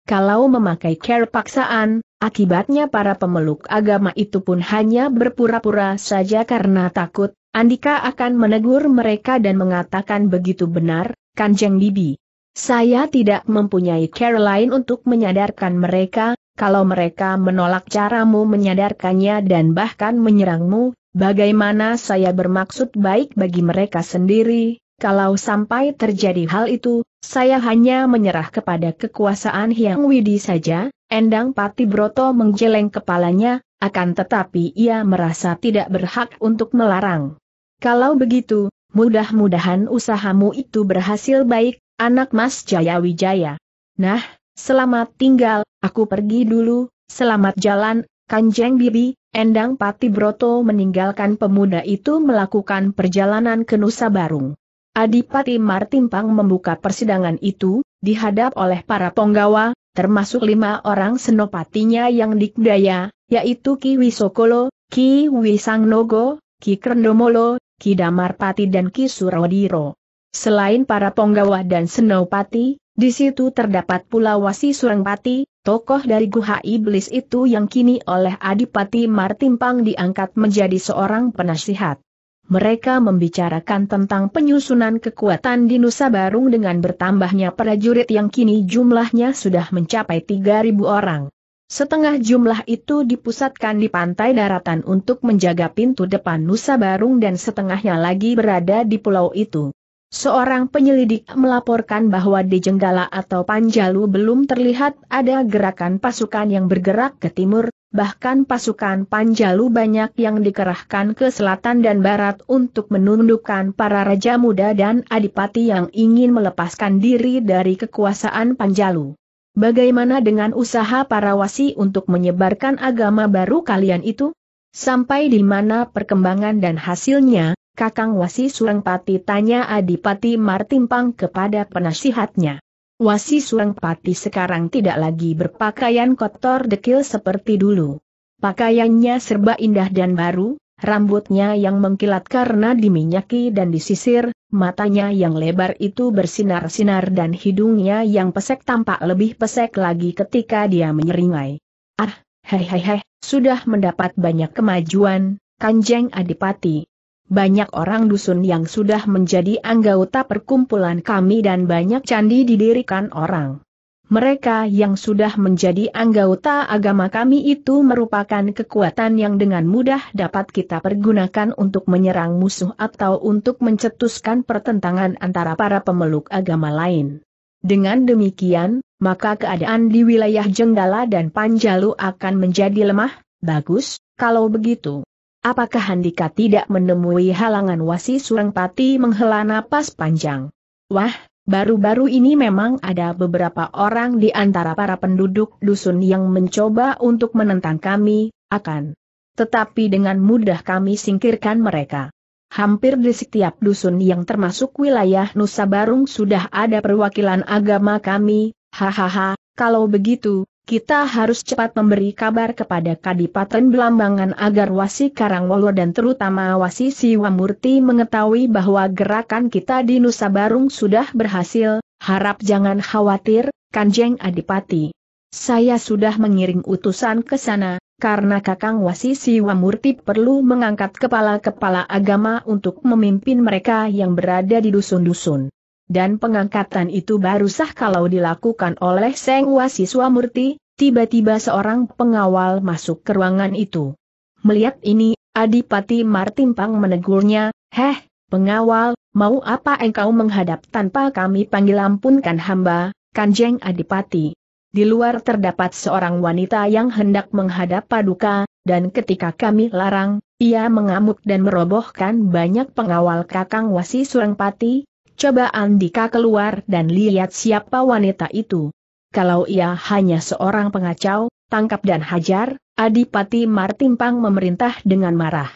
Kalau memakai care paksaan, akibatnya para pemeluk agama itu pun hanya berpura-pura saja karena takut, Andika akan menegur mereka dan mengatakan begitu benar, Kanjeng Bibi. Saya tidak mempunyai care lain untuk menyadarkan mereka, kalau mereka menolak caramu menyadarkannya dan bahkan menyerangmu, bagaimana saya bermaksud baik bagi mereka sendiri, kalau sampai terjadi hal itu, saya hanya menyerah kepada kekuasaan Hyang Widi saja, Endang Pati Broto menggeleng kepalanya, akan tetapi ia merasa tidak berhak untuk melarang. Kalau begitu, mudah-mudahan usahamu itu berhasil baik, anak Mas Jaya Wijaya. Nah, Selamat tinggal, aku pergi dulu, selamat jalan, Kanjeng Bibi, Endang Pati Broto meninggalkan pemuda itu melakukan perjalanan ke Nusa Barung. Adipati Martimpang membuka persidangan itu, dihadap oleh para penggawa, termasuk lima orang senopatinya yang dikdaya, yaitu Ki Wisokolo, Ki Wisangnogo, Ki Krendomolo, Ki Damarpati dan Ki Surodiro. Selain para penggawa dan senopati, di situ terdapat pula Wasi Surangpati, tokoh dari Guha Iblis itu yang kini oleh Adipati Martimpang diangkat menjadi seorang penasihat. Mereka membicarakan tentang penyusunan kekuatan di Nusa Barung dengan bertambahnya prajurit yang kini jumlahnya sudah mencapai 3.000 orang. Setengah jumlah itu dipusatkan di pantai daratan untuk menjaga pintu depan Nusa Barung dan setengahnya lagi berada di pulau itu. Seorang penyelidik melaporkan bahwa di Jenggala atau Panjalu belum terlihat ada gerakan pasukan yang bergerak ke timur, bahkan pasukan Panjalu banyak yang dikerahkan ke selatan dan barat untuk menundukkan para raja muda dan adipati yang ingin melepaskan diri dari kekuasaan Panjalu. Bagaimana dengan usaha para wasi untuk menyebarkan agama baru kalian itu? Sampai di mana perkembangan dan hasilnya, Kakang Wasi Surengpati tanya Adipati Martimpang kepada penasihatnya. Wasi Surengpati sekarang tidak lagi berpakaian kotor dekil seperti dulu. Pakaiannya serba indah dan baru, rambutnya yang mengkilat karena diminyaki dan disisir, matanya yang lebar itu bersinar-sinar dan hidungnya yang pesek tampak lebih pesek lagi ketika dia menyeringai. Ah, hei hei hei, sudah mendapat banyak kemajuan, Kanjeng Adipati, banyak orang dusun yang sudah menjadi anggota perkumpulan kami dan banyak candi didirikan orang. Mereka yang sudah menjadi anggota agama kami itu merupakan kekuatan yang dengan mudah dapat kita pergunakan untuk menyerang musuh atau untuk mencetuskan pertentangan antara para pemeluk agama lain. Dengan demikian, maka keadaan di wilayah Jenggala dan Panjalu akan menjadi lemah, bagus, kalau begitu. Apakah Handika tidak menemui halangan wasi Surangpati menghela napas panjang? Wah, baru-baru ini memang ada beberapa orang di antara para penduduk dusun yang mencoba untuk menentang kami, akan. Tetapi dengan mudah kami singkirkan mereka. Hampir di setiap dusun yang termasuk wilayah Nusa Barung sudah ada perwakilan agama kami, hahaha, kalau begitu, kita harus cepat memberi kabar kepada Kadipaten Belambangan agar Wasi Karangwolo dan terutama Wasi Siwamurti mengetahui bahwa gerakan kita di Nusa Barung sudah berhasil, harap jangan khawatir, Kanjeng Adipati. Saya sudah mengiring utusan ke sana, karena Kakang Wasi Siwamurti perlu mengangkat kepala-kepala agama untuk memimpin mereka yang berada di dusun-dusun dan pengangkatan itu baru sah kalau dilakukan oleh Seng Wasiswa Murti, tiba-tiba seorang pengawal masuk ke ruangan itu. Melihat ini, Adipati Martimpang menegurnya, Heh, pengawal, mau apa engkau menghadap tanpa kami panggil ampunkan hamba, Kanjeng Adipati. Di luar terdapat seorang wanita yang hendak menghadap paduka, dan ketika kami larang, ia mengamuk dan merobohkan banyak pengawal kakang wasi surangpati. Coba Andika keluar dan lihat siapa wanita itu. Kalau ia hanya seorang pengacau, tangkap dan hajar, Adipati Martimpang memerintah dengan marah.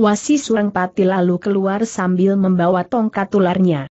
Wasi Surangpati lalu keluar sambil membawa tongkat tularnya.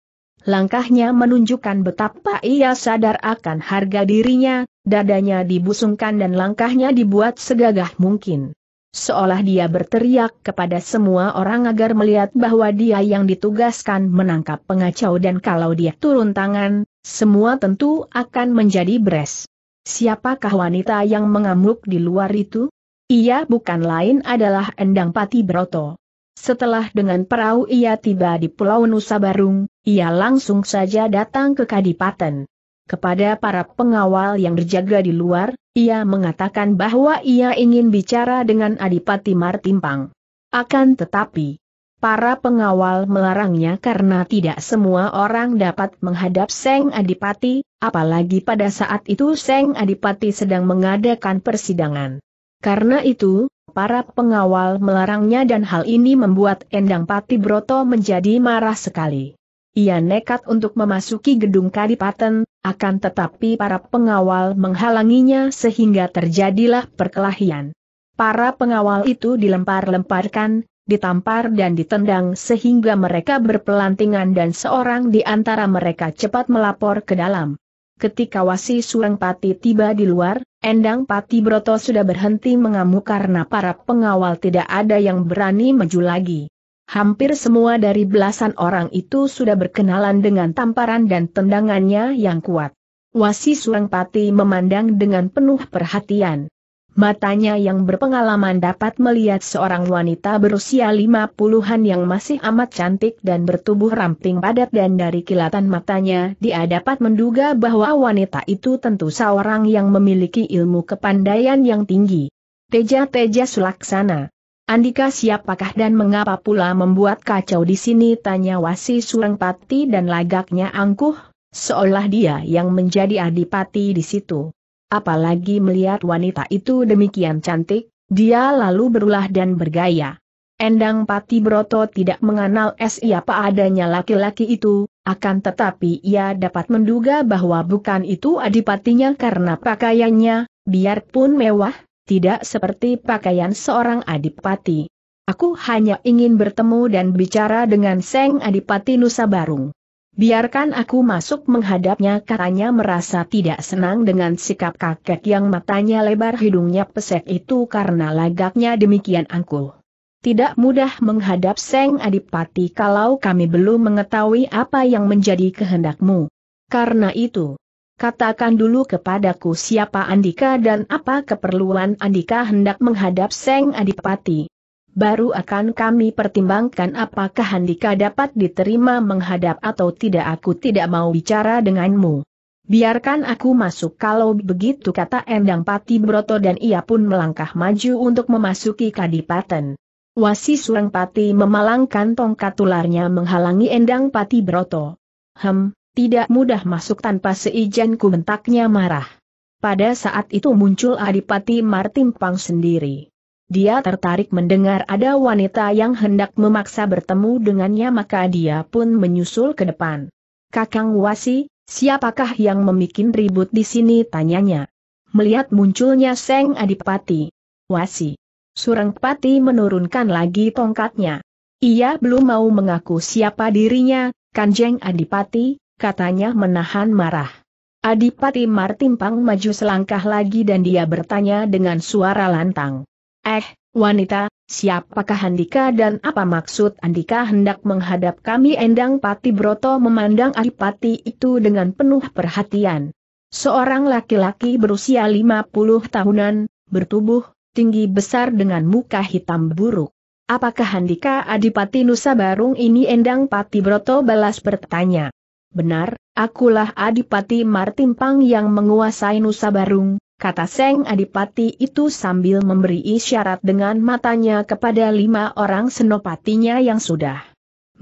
Langkahnya menunjukkan betapa ia sadar akan harga dirinya, dadanya dibusungkan dan langkahnya dibuat segagah mungkin. Seolah dia berteriak kepada semua orang agar melihat bahwa dia yang ditugaskan menangkap pengacau dan kalau dia turun tangan, semua tentu akan menjadi beres. Siapakah wanita yang mengamuk di luar itu? Ia bukan lain adalah Endang Pati Broto. Setelah dengan perahu ia tiba di Pulau Nusa Barung, ia langsung saja datang ke Kadipaten. Kepada para pengawal yang berjaga di luar, ia mengatakan bahwa ia ingin bicara dengan Adipati Martimpang. Akan tetapi, para pengawal melarangnya karena tidak semua orang dapat menghadap Seng Adipati, apalagi pada saat itu Seng Adipati sedang mengadakan persidangan. Karena itu, para pengawal melarangnya dan hal ini membuat Endang Pati Broto menjadi marah sekali. Ia nekat untuk memasuki gedung kadipaten, akan tetapi para pengawal menghalanginya sehingga terjadilah perkelahian. Para pengawal itu dilempar-lemparkan, ditampar dan ditendang sehingga mereka berpelantingan dan seorang di antara mereka cepat melapor ke dalam. Ketika Wasi Surengpati tiba di luar, Endang Pati Broto sudah berhenti mengamuk karena para pengawal tidak ada yang berani maju lagi. Hampir semua dari belasan orang itu sudah berkenalan dengan tamparan dan tendangannya yang kuat. Wasi Surangpati memandang dengan penuh perhatian. Matanya yang berpengalaman dapat melihat seorang wanita berusia lima puluhan yang masih amat cantik dan bertubuh ramping padat dan dari kilatan matanya dia dapat menduga bahwa wanita itu tentu seorang yang memiliki ilmu kepandaian yang tinggi. Teja-teja sulaksana. Andika siapakah dan mengapa pula membuat kacau di sini tanya Wasi Surengpati dan lagaknya angkuh, seolah dia yang menjadi adipati di situ. Apalagi melihat wanita itu demikian cantik, dia lalu berulah dan bergaya. Endang Pati Broto tidak mengenal siapa adanya laki-laki itu, akan tetapi ia dapat menduga bahwa bukan itu adipatinya karena pakaiannya, biarpun mewah, tidak seperti pakaian seorang adipati. Aku hanya ingin bertemu dan bicara dengan Seng Adipati Nusa Barung. Biarkan aku masuk menghadapnya katanya merasa tidak senang dengan sikap kakek yang matanya lebar hidungnya pesek itu karena lagaknya demikian angkuh. Tidak mudah menghadap Seng Adipati kalau kami belum mengetahui apa yang menjadi kehendakmu. Karena itu, Katakan dulu kepadaku siapa Andika dan apa keperluan Andika hendak menghadap Seng Adipati. Baru akan kami pertimbangkan apakah Andika dapat diterima menghadap atau tidak aku tidak mau bicara denganmu. Biarkan aku masuk kalau begitu kata Endang Pati Broto dan ia pun melangkah maju untuk memasuki Kadipaten. Wasi Surang Pati memalangkan tongkat tularnya menghalangi Endang Pati Broto. Hem, tidak mudah masuk tanpa seizinku bentaknya marah. Pada saat itu muncul Adipati Martin Pang sendiri. Dia tertarik mendengar ada wanita yang hendak memaksa bertemu dengannya maka dia pun menyusul ke depan. Kakang Wasi, siapakah yang memikin ribut di sini tanyanya. Melihat munculnya Seng Adipati. Wasi. Surang pati menurunkan lagi tongkatnya. Ia belum mau mengaku siapa dirinya, Kanjeng Adipati, katanya menahan marah. Adipati Martimpang maju selangkah lagi dan dia bertanya dengan suara lantang. Eh, wanita, siapakah Handika dan apa maksud Andika hendak menghadap kami Endang Pati Broto memandang Adipati itu dengan penuh perhatian. Seorang laki-laki berusia 50 tahunan, bertubuh, tinggi besar dengan muka hitam buruk. Apakah Handika Adipati Nusa Barung ini Endang Pati Broto balas bertanya. Benar, akulah Adipati Martimpang yang menguasai Nusa Barung, kata Seng Adipati itu sambil memberi isyarat dengan matanya kepada lima orang senopatinya yang sudah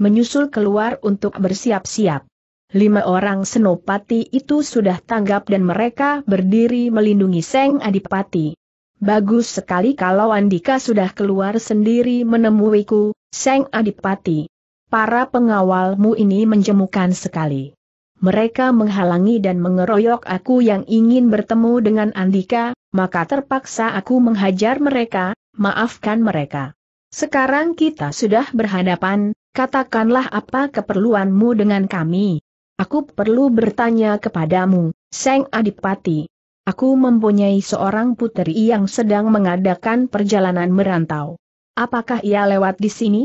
menyusul keluar untuk bersiap-siap. Lima orang senopati itu sudah tanggap dan mereka berdiri melindungi Seng Adipati. Bagus sekali kalau Andika sudah keluar sendiri menemuiku, Seng Adipati para pengawalmu ini menjemukan sekali. Mereka menghalangi dan mengeroyok aku yang ingin bertemu dengan Andika, maka terpaksa aku menghajar mereka, maafkan mereka. Sekarang kita sudah berhadapan, katakanlah apa keperluanmu dengan kami. Aku perlu bertanya kepadamu, Seng Adipati. Aku mempunyai seorang puteri yang sedang mengadakan perjalanan merantau. Apakah ia lewat di sini?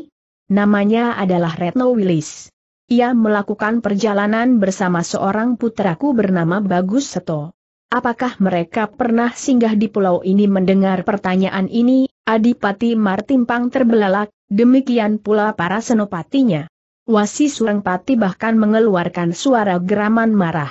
Namanya adalah Retno Willis. Ia melakukan perjalanan bersama seorang putraku bernama Bagus Seto. Apakah mereka pernah singgah di pulau ini mendengar pertanyaan ini, Adipati Martimpang terbelalak, demikian pula para senopatinya. Wasi Surangpati bahkan mengeluarkan suara geraman marah.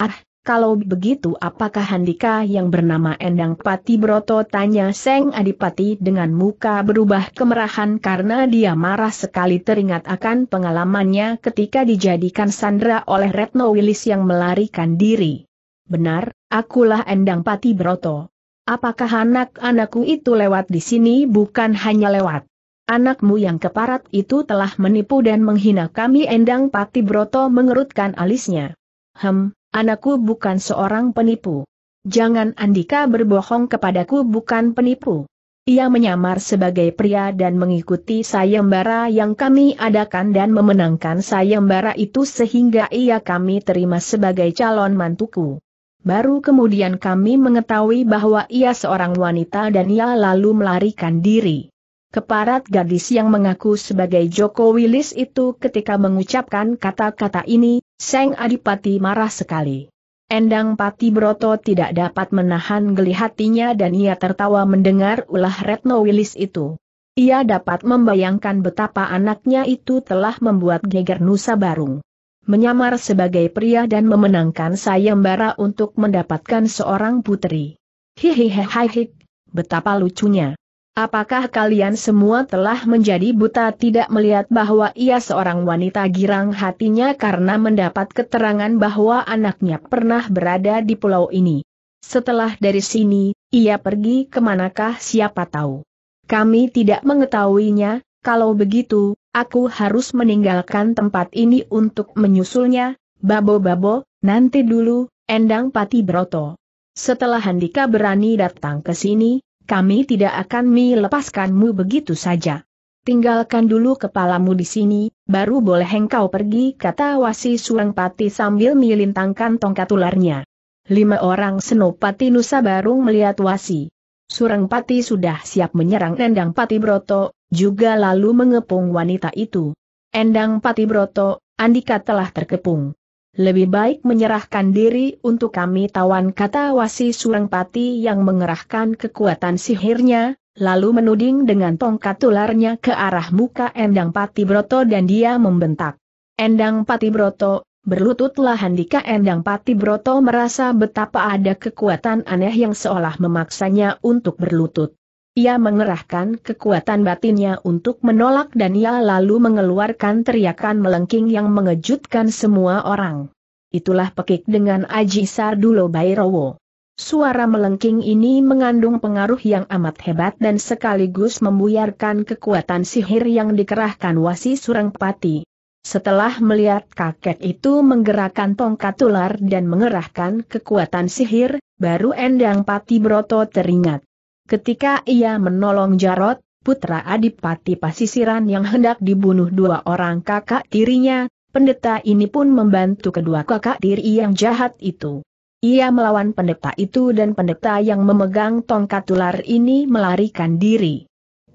Ah, kalau begitu apakah Handika yang bernama Endang Pati Broto tanya Seng Adipati dengan muka berubah kemerahan karena dia marah sekali teringat akan pengalamannya ketika dijadikan sandera oleh Retno Wilis yang melarikan diri. Benar, akulah Endang Pati Broto. Apakah anak-anakku itu lewat di sini bukan hanya lewat? Anakmu yang keparat itu telah menipu dan menghina kami Endang Pati Broto mengerutkan alisnya. Hem, Anakku bukan seorang penipu. Jangan Andika berbohong kepadaku bukan penipu. Ia menyamar sebagai pria dan mengikuti sayembara yang kami adakan dan memenangkan sayembara itu sehingga ia kami terima sebagai calon mantuku. Baru kemudian kami mengetahui bahwa ia seorang wanita dan ia lalu melarikan diri. Keparat gadis yang mengaku sebagai Joko Wilis itu ketika mengucapkan kata-kata ini, Seng Adipati marah sekali. Endang Pati Broto tidak dapat menahan geli hatinya dan ia tertawa mendengar ulah Retno Wilis itu. Ia dapat membayangkan betapa anaknya itu telah membuat geger Nusa Barung. Menyamar sebagai pria dan memenangkan sayembara untuk mendapatkan seorang putri. Hihihihihik, betapa lucunya. Apakah kalian semua telah menjadi buta tidak melihat bahwa ia seorang wanita girang hatinya karena mendapat keterangan bahwa anaknya pernah berada di pulau ini? Setelah dari sini, ia pergi ke manakah siapa tahu. Kami tidak mengetahuinya, kalau begitu, aku harus meninggalkan tempat ini untuk menyusulnya, babo-babo, nanti dulu, endang pati broto. Setelah Handika berani datang ke sini, kami tidak akan melepaskanmu begitu saja. Tinggalkan dulu kepalamu di sini, baru boleh engkau pergi kata Wasi Surangpati sambil melintangkan tongkat ularnya. Lima orang senopati Nusa Barung melihat Wasi. Surangpati sudah siap menyerang Endang Pati Broto, juga lalu mengepung wanita itu. Endang Pati Broto, Andika telah terkepung. Lebih baik menyerahkan diri untuk kami tawan kata wasi Surangpati yang mengerahkan kekuatan sihirnya, lalu menuding dengan tongkat tularnya ke arah muka Endang Broto dan dia membentak. Endang Broto berlututlah handika Endang Broto merasa betapa ada kekuatan aneh yang seolah memaksanya untuk berlutut. Ia mengerahkan kekuatan batinnya untuk menolak dan ia lalu mengeluarkan teriakan melengking yang mengejutkan semua orang. Itulah pekik dengan Aji Sardulo Bayrowo. Suara melengking ini mengandung pengaruh yang amat hebat dan sekaligus membuyarkan kekuatan sihir yang dikerahkan Wasi Surengpati. Setelah melihat kakek itu menggerakkan tongkat ular dan mengerahkan kekuatan sihir, baru Endang Pati Broto teringat. Ketika ia menolong Jarot, putra Adipati Pasisiran yang hendak dibunuh dua orang kakak tirinya, pendeta ini pun membantu kedua kakak tiri yang jahat itu. Ia melawan pendeta itu dan pendeta yang memegang tongkat ular ini melarikan diri.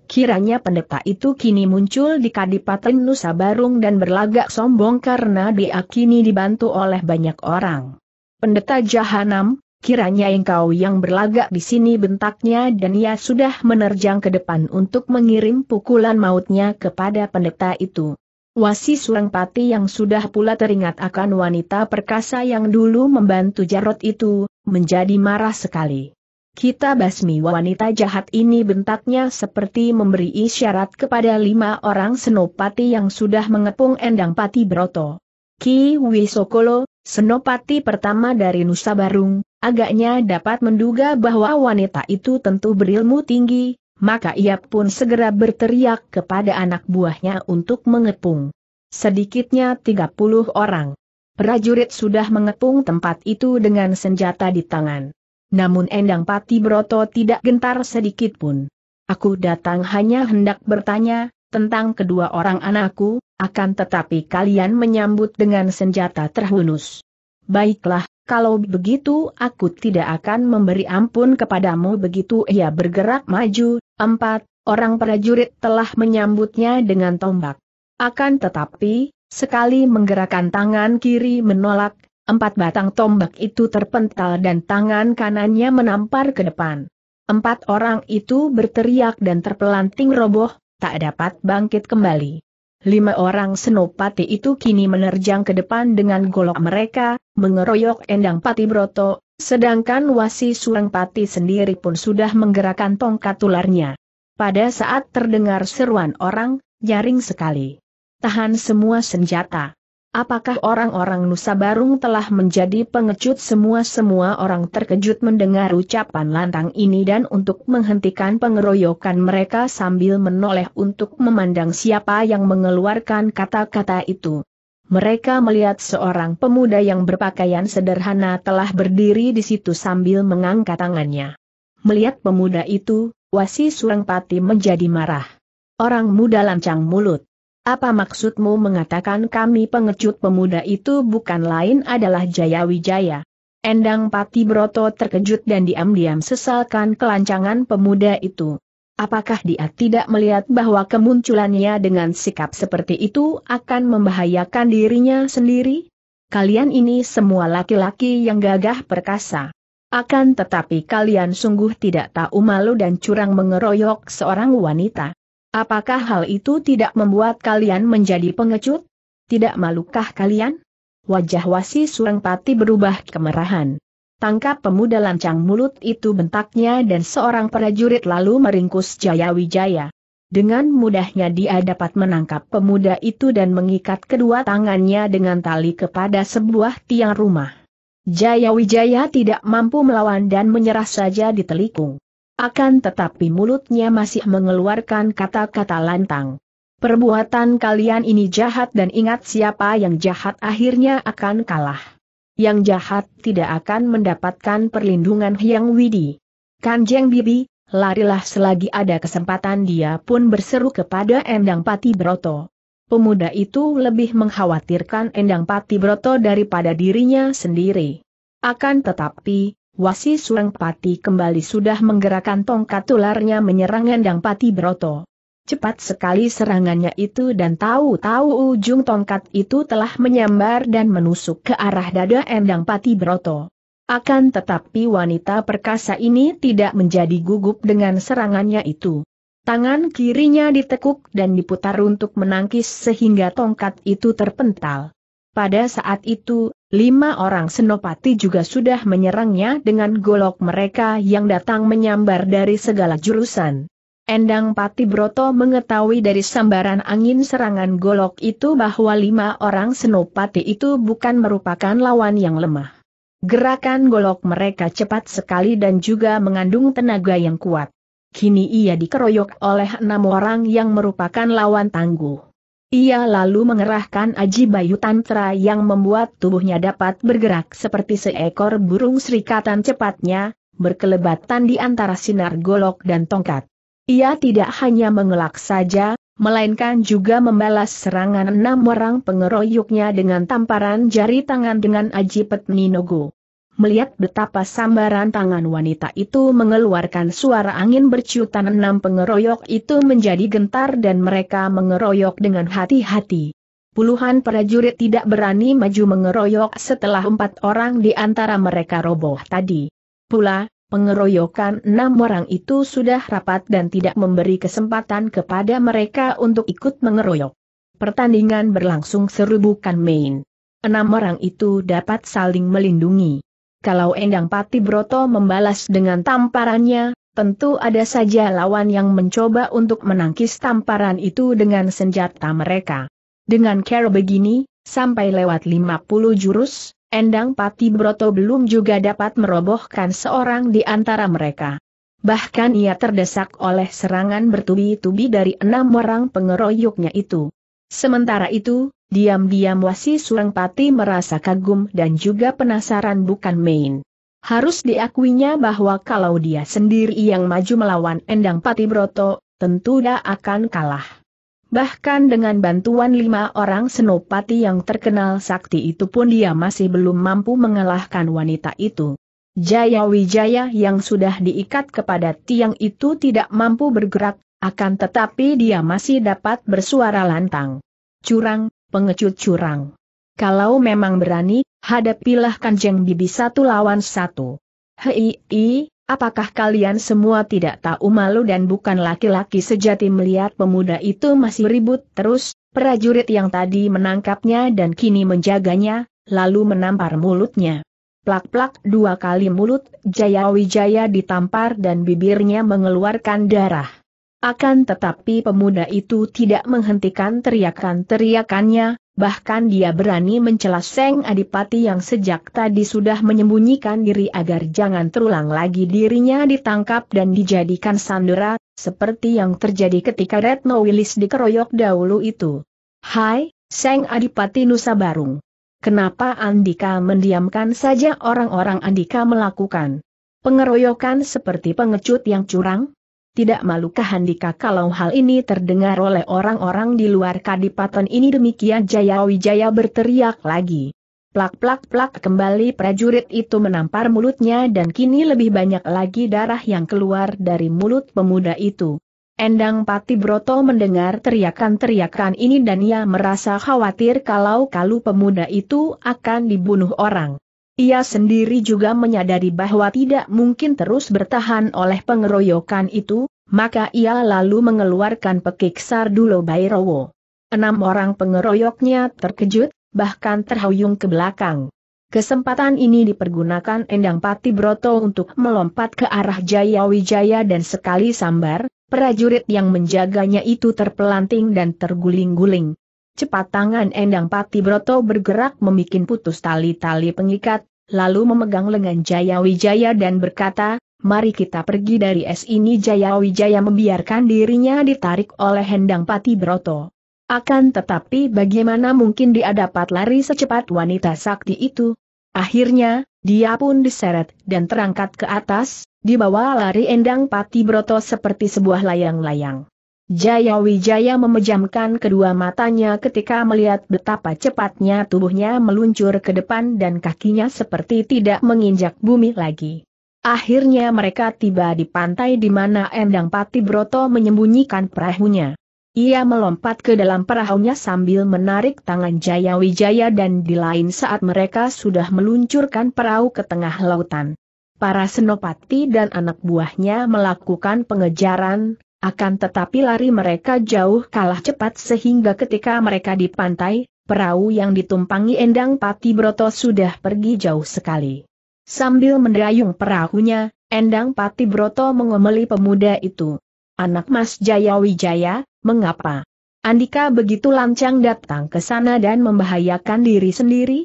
Kiranya pendeta itu kini muncul di Kadipaten Nusa Barung dan berlagak sombong karena diakini dibantu oleh banyak orang. Pendeta Jahanam, kiranya engkau yang berlagak di sini bentaknya dan ia sudah menerjang ke depan untuk mengirim pukulan mautnya kepada pendeta itu. Wasi Surangpati yang sudah pula teringat akan wanita perkasa yang dulu membantu Jarot itu, menjadi marah sekali. Kita basmi wanita jahat ini bentaknya seperti memberi isyarat kepada lima orang senopati yang sudah mengepung Endang Pati Broto. Ki Wisokolo, Senopati pertama dari Nusa Barung, agaknya dapat menduga bahwa wanita itu tentu berilmu tinggi, maka ia pun segera berteriak kepada anak buahnya untuk mengepung. Sedikitnya 30 orang. Prajurit sudah mengepung tempat itu dengan senjata di tangan. Namun Endang Pati Broto tidak gentar sedikit pun. Aku datang hanya hendak bertanya, tentang kedua orang anakku, akan tetapi kalian menyambut dengan senjata terhunus. Baiklah, kalau begitu aku tidak akan memberi ampun kepadamu begitu ia bergerak maju, empat, orang prajurit telah menyambutnya dengan tombak. Akan tetapi, sekali menggerakkan tangan kiri menolak, empat batang tombak itu terpental dan tangan kanannya menampar ke depan. Empat orang itu berteriak dan terpelanting roboh, tak dapat bangkit kembali. Lima orang senopati itu kini menerjang ke depan dengan golok mereka, mengeroyok Endang Pati Broto, sedangkan Wasi Surang Pati sendiri pun sudah menggerakkan tongkat tularnya. Pada saat terdengar seruan orang, jaring sekali. Tahan semua senjata. Apakah orang-orang Nusa Barung telah menjadi pengecut semua-semua orang terkejut mendengar ucapan lantang ini dan untuk menghentikan pengeroyokan mereka sambil menoleh untuk memandang siapa yang mengeluarkan kata-kata itu. Mereka melihat seorang pemuda yang berpakaian sederhana telah berdiri di situ sambil mengangkat tangannya. Melihat pemuda itu, Wasi Surangpati menjadi marah. Orang muda lancang mulut. Apa maksudmu mengatakan kami pengecut pemuda itu bukan lain adalah Jaya Wijaya? Endang Pati Broto terkejut dan diam-diam sesalkan kelancangan pemuda itu. Apakah dia tidak melihat bahwa kemunculannya dengan sikap seperti itu akan membahayakan dirinya sendiri? Kalian ini semua laki-laki yang gagah perkasa. Akan tetapi kalian sungguh tidak tahu malu dan curang mengeroyok seorang wanita. Apakah hal itu tidak membuat kalian menjadi pengecut? Tidak malukah kalian? Wajah wasi surang pati berubah kemerahan. Tangkap pemuda lancang mulut itu bentaknya dan seorang prajurit lalu meringkus Jaya Wijaya. Dengan mudahnya dia dapat menangkap pemuda itu dan mengikat kedua tangannya dengan tali kepada sebuah tiang rumah. Jaya Wijaya tidak mampu melawan dan menyerah saja di telikung. Akan tetapi mulutnya masih mengeluarkan kata-kata lantang. Perbuatan kalian ini jahat dan ingat siapa yang jahat akhirnya akan kalah. Yang jahat tidak akan mendapatkan perlindungan Hyang Widi. Kanjeng Bibi, larilah selagi ada kesempatan dia pun berseru kepada Endang Pati Broto. Pemuda itu lebih mengkhawatirkan Endang Pati Broto daripada dirinya sendiri. Akan tetapi, Wasi Sureng Pati kembali sudah menggerakkan tongkat tularnya menyerang Endang Pati Broto. Cepat sekali serangannya itu dan tahu-tahu ujung tongkat itu telah menyambar dan menusuk ke arah dada Endang Pati Broto. Akan tetapi wanita perkasa ini tidak menjadi gugup dengan serangannya itu. Tangan kirinya ditekuk dan diputar untuk menangkis sehingga tongkat itu terpental. Pada saat itu, Lima orang senopati juga sudah menyerangnya dengan golok mereka yang datang menyambar dari segala jurusan. Endang Pati Broto mengetahui dari sambaran angin serangan golok itu bahwa lima orang senopati itu bukan merupakan lawan yang lemah. Gerakan golok mereka cepat sekali dan juga mengandung tenaga yang kuat. Kini ia dikeroyok oleh enam orang yang merupakan lawan tangguh. Ia lalu mengerahkan Aji Bayu Tantra yang membuat tubuhnya dapat bergerak seperti seekor burung serikatan cepatnya, berkelebatan di antara sinar golok dan tongkat. Ia tidak hanya mengelak saja, melainkan juga membalas serangan enam orang pengeroyoknya dengan tamparan jari tangan dengan Aji Petninogo melihat betapa sambaran tangan wanita itu mengeluarkan suara angin berciutan enam pengeroyok itu menjadi gentar dan mereka mengeroyok dengan hati-hati. Puluhan prajurit tidak berani maju mengeroyok setelah empat orang di antara mereka roboh tadi. Pula, pengeroyokan enam orang itu sudah rapat dan tidak memberi kesempatan kepada mereka untuk ikut mengeroyok. Pertandingan berlangsung seru bukan main. Enam orang itu dapat saling melindungi kalau Endang Pati Broto membalas dengan tamparannya, tentu ada saja lawan yang mencoba untuk menangkis tamparan itu dengan senjata mereka. Dengan cara begini, sampai lewat 50 jurus, Endang Pati Broto belum juga dapat merobohkan seorang di antara mereka. Bahkan ia terdesak oleh serangan bertubi-tubi dari enam orang pengeroyoknya itu. Sementara itu, diam-diam Wasi Surangpati merasa kagum dan juga penasaran bukan main. Harus diakuinya bahwa kalau dia sendiri yang maju melawan Endang Pati Broto, tentu dia akan kalah. Bahkan dengan bantuan lima orang senopati yang terkenal sakti itu pun dia masih belum mampu mengalahkan wanita itu. Jaya Wijaya yang sudah diikat kepada tiang itu tidak mampu bergerak, akan tetapi dia masih dapat bersuara lantang. Curang, pengecut curang. Kalau memang berani, hadapilah kanjeng bibi satu lawan satu. Hei, apakah kalian semua tidak tahu malu dan bukan laki-laki sejati melihat pemuda itu masih ribut terus, prajurit yang tadi menangkapnya dan kini menjaganya, lalu menampar mulutnya. Plak-plak dua kali mulut, Jaya Wijaya ditampar dan bibirnya mengeluarkan darah. Akan tetapi pemuda itu tidak menghentikan teriakan-teriakannya, bahkan dia berani mencela Seng Adipati yang sejak tadi sudah menyembunyikan diri agar jangan terulang lagi dirinya ditangkap dan dijadikan sandera, seperti yang terjadi ketika Retno Wilis dikeroyok dahulu itu. Hai, Seng Adipati Nusa Barung. Kenapa Andika mendiamkan saja orang-orang Andika melakukan pengeroyokan seperti pengecut yang curang? Tidak malukah Handika kalau hal ini terdengar oleh orang-orang di luar kadipaten ini demikian Jaya Wijaya berteriak lagi. Plak-plak-plak kembali prajurit itu menampar mulutnya dan kini lebih banyak lagi darah yang keluar dari mulut pemuda itu. Endang Pati Broto mendengar teriakan-teriakan ini dan ia merasa khawatir kalau kalu pemuda itu akan dibunuh orang. Ia sendiri juga menyadari bahwa tidak mungkin terus bertahan oleh pengeroyokan itu, maka ia lalu mengeluarkan pekik Sardulo Bairowo. Enam orang pengeroyoknya terkejut, bahkan terhuyung ke belakang. Kesempatan ini dipergunakan Endang Pati Broto untuk melompat ke arah Jaya Wijaya dan sekali sambar, prajurit yang menjaganya itu terpelanting dan terguling-guling. Cepat tangan Endang Pati Broto bergerak memikin putus tali-tali pengikat, lalu memegang lengan Jaya Wijaya dan berkata, Mari kita pergi dari es ini Jaya Wijaya membiarkan dirinya ditarik oleh Endang Pati Broto. Akan tetapi bagaimana mungkin dia dapat lari secepat wanita sakti itu? Akhirnya, dia pun diseret dan terangkat ke atas, dibawa lari Endang Pati Broto seperti sebuah layang-layang. Jaya Wijaya memejamkan kedua matanya ketika melihat betapa cepatnya tubuhnya meluncur ke depan dan kakinya seperti tidak menginjak bumi lagi. Akhirnya mereka tiba di pantai di mana Endang Pati Broto menyembunyikan perahunya. Ia melompat ke dalam perahunya sambil menarik tangan Jaya Wijaya dan di lain saat mereka sudah meluncurkan perahu ke tengah lautan. Para senopati dan anak buahnya melakukan pengejaran, akan tetapi lari mereka jauh kalah cepat sehingga ketika mereka di pantai, perahu yang ditumpangi Endang Pati Broto sudah pergi jauh sekali. Sambil mendayung perahunya, Endang Pati Broto mengomeli pemuda itu. Anak Mas Jaya mengapa? Andika begitu lancang datang ke sana dan membahayakan diri sendiri?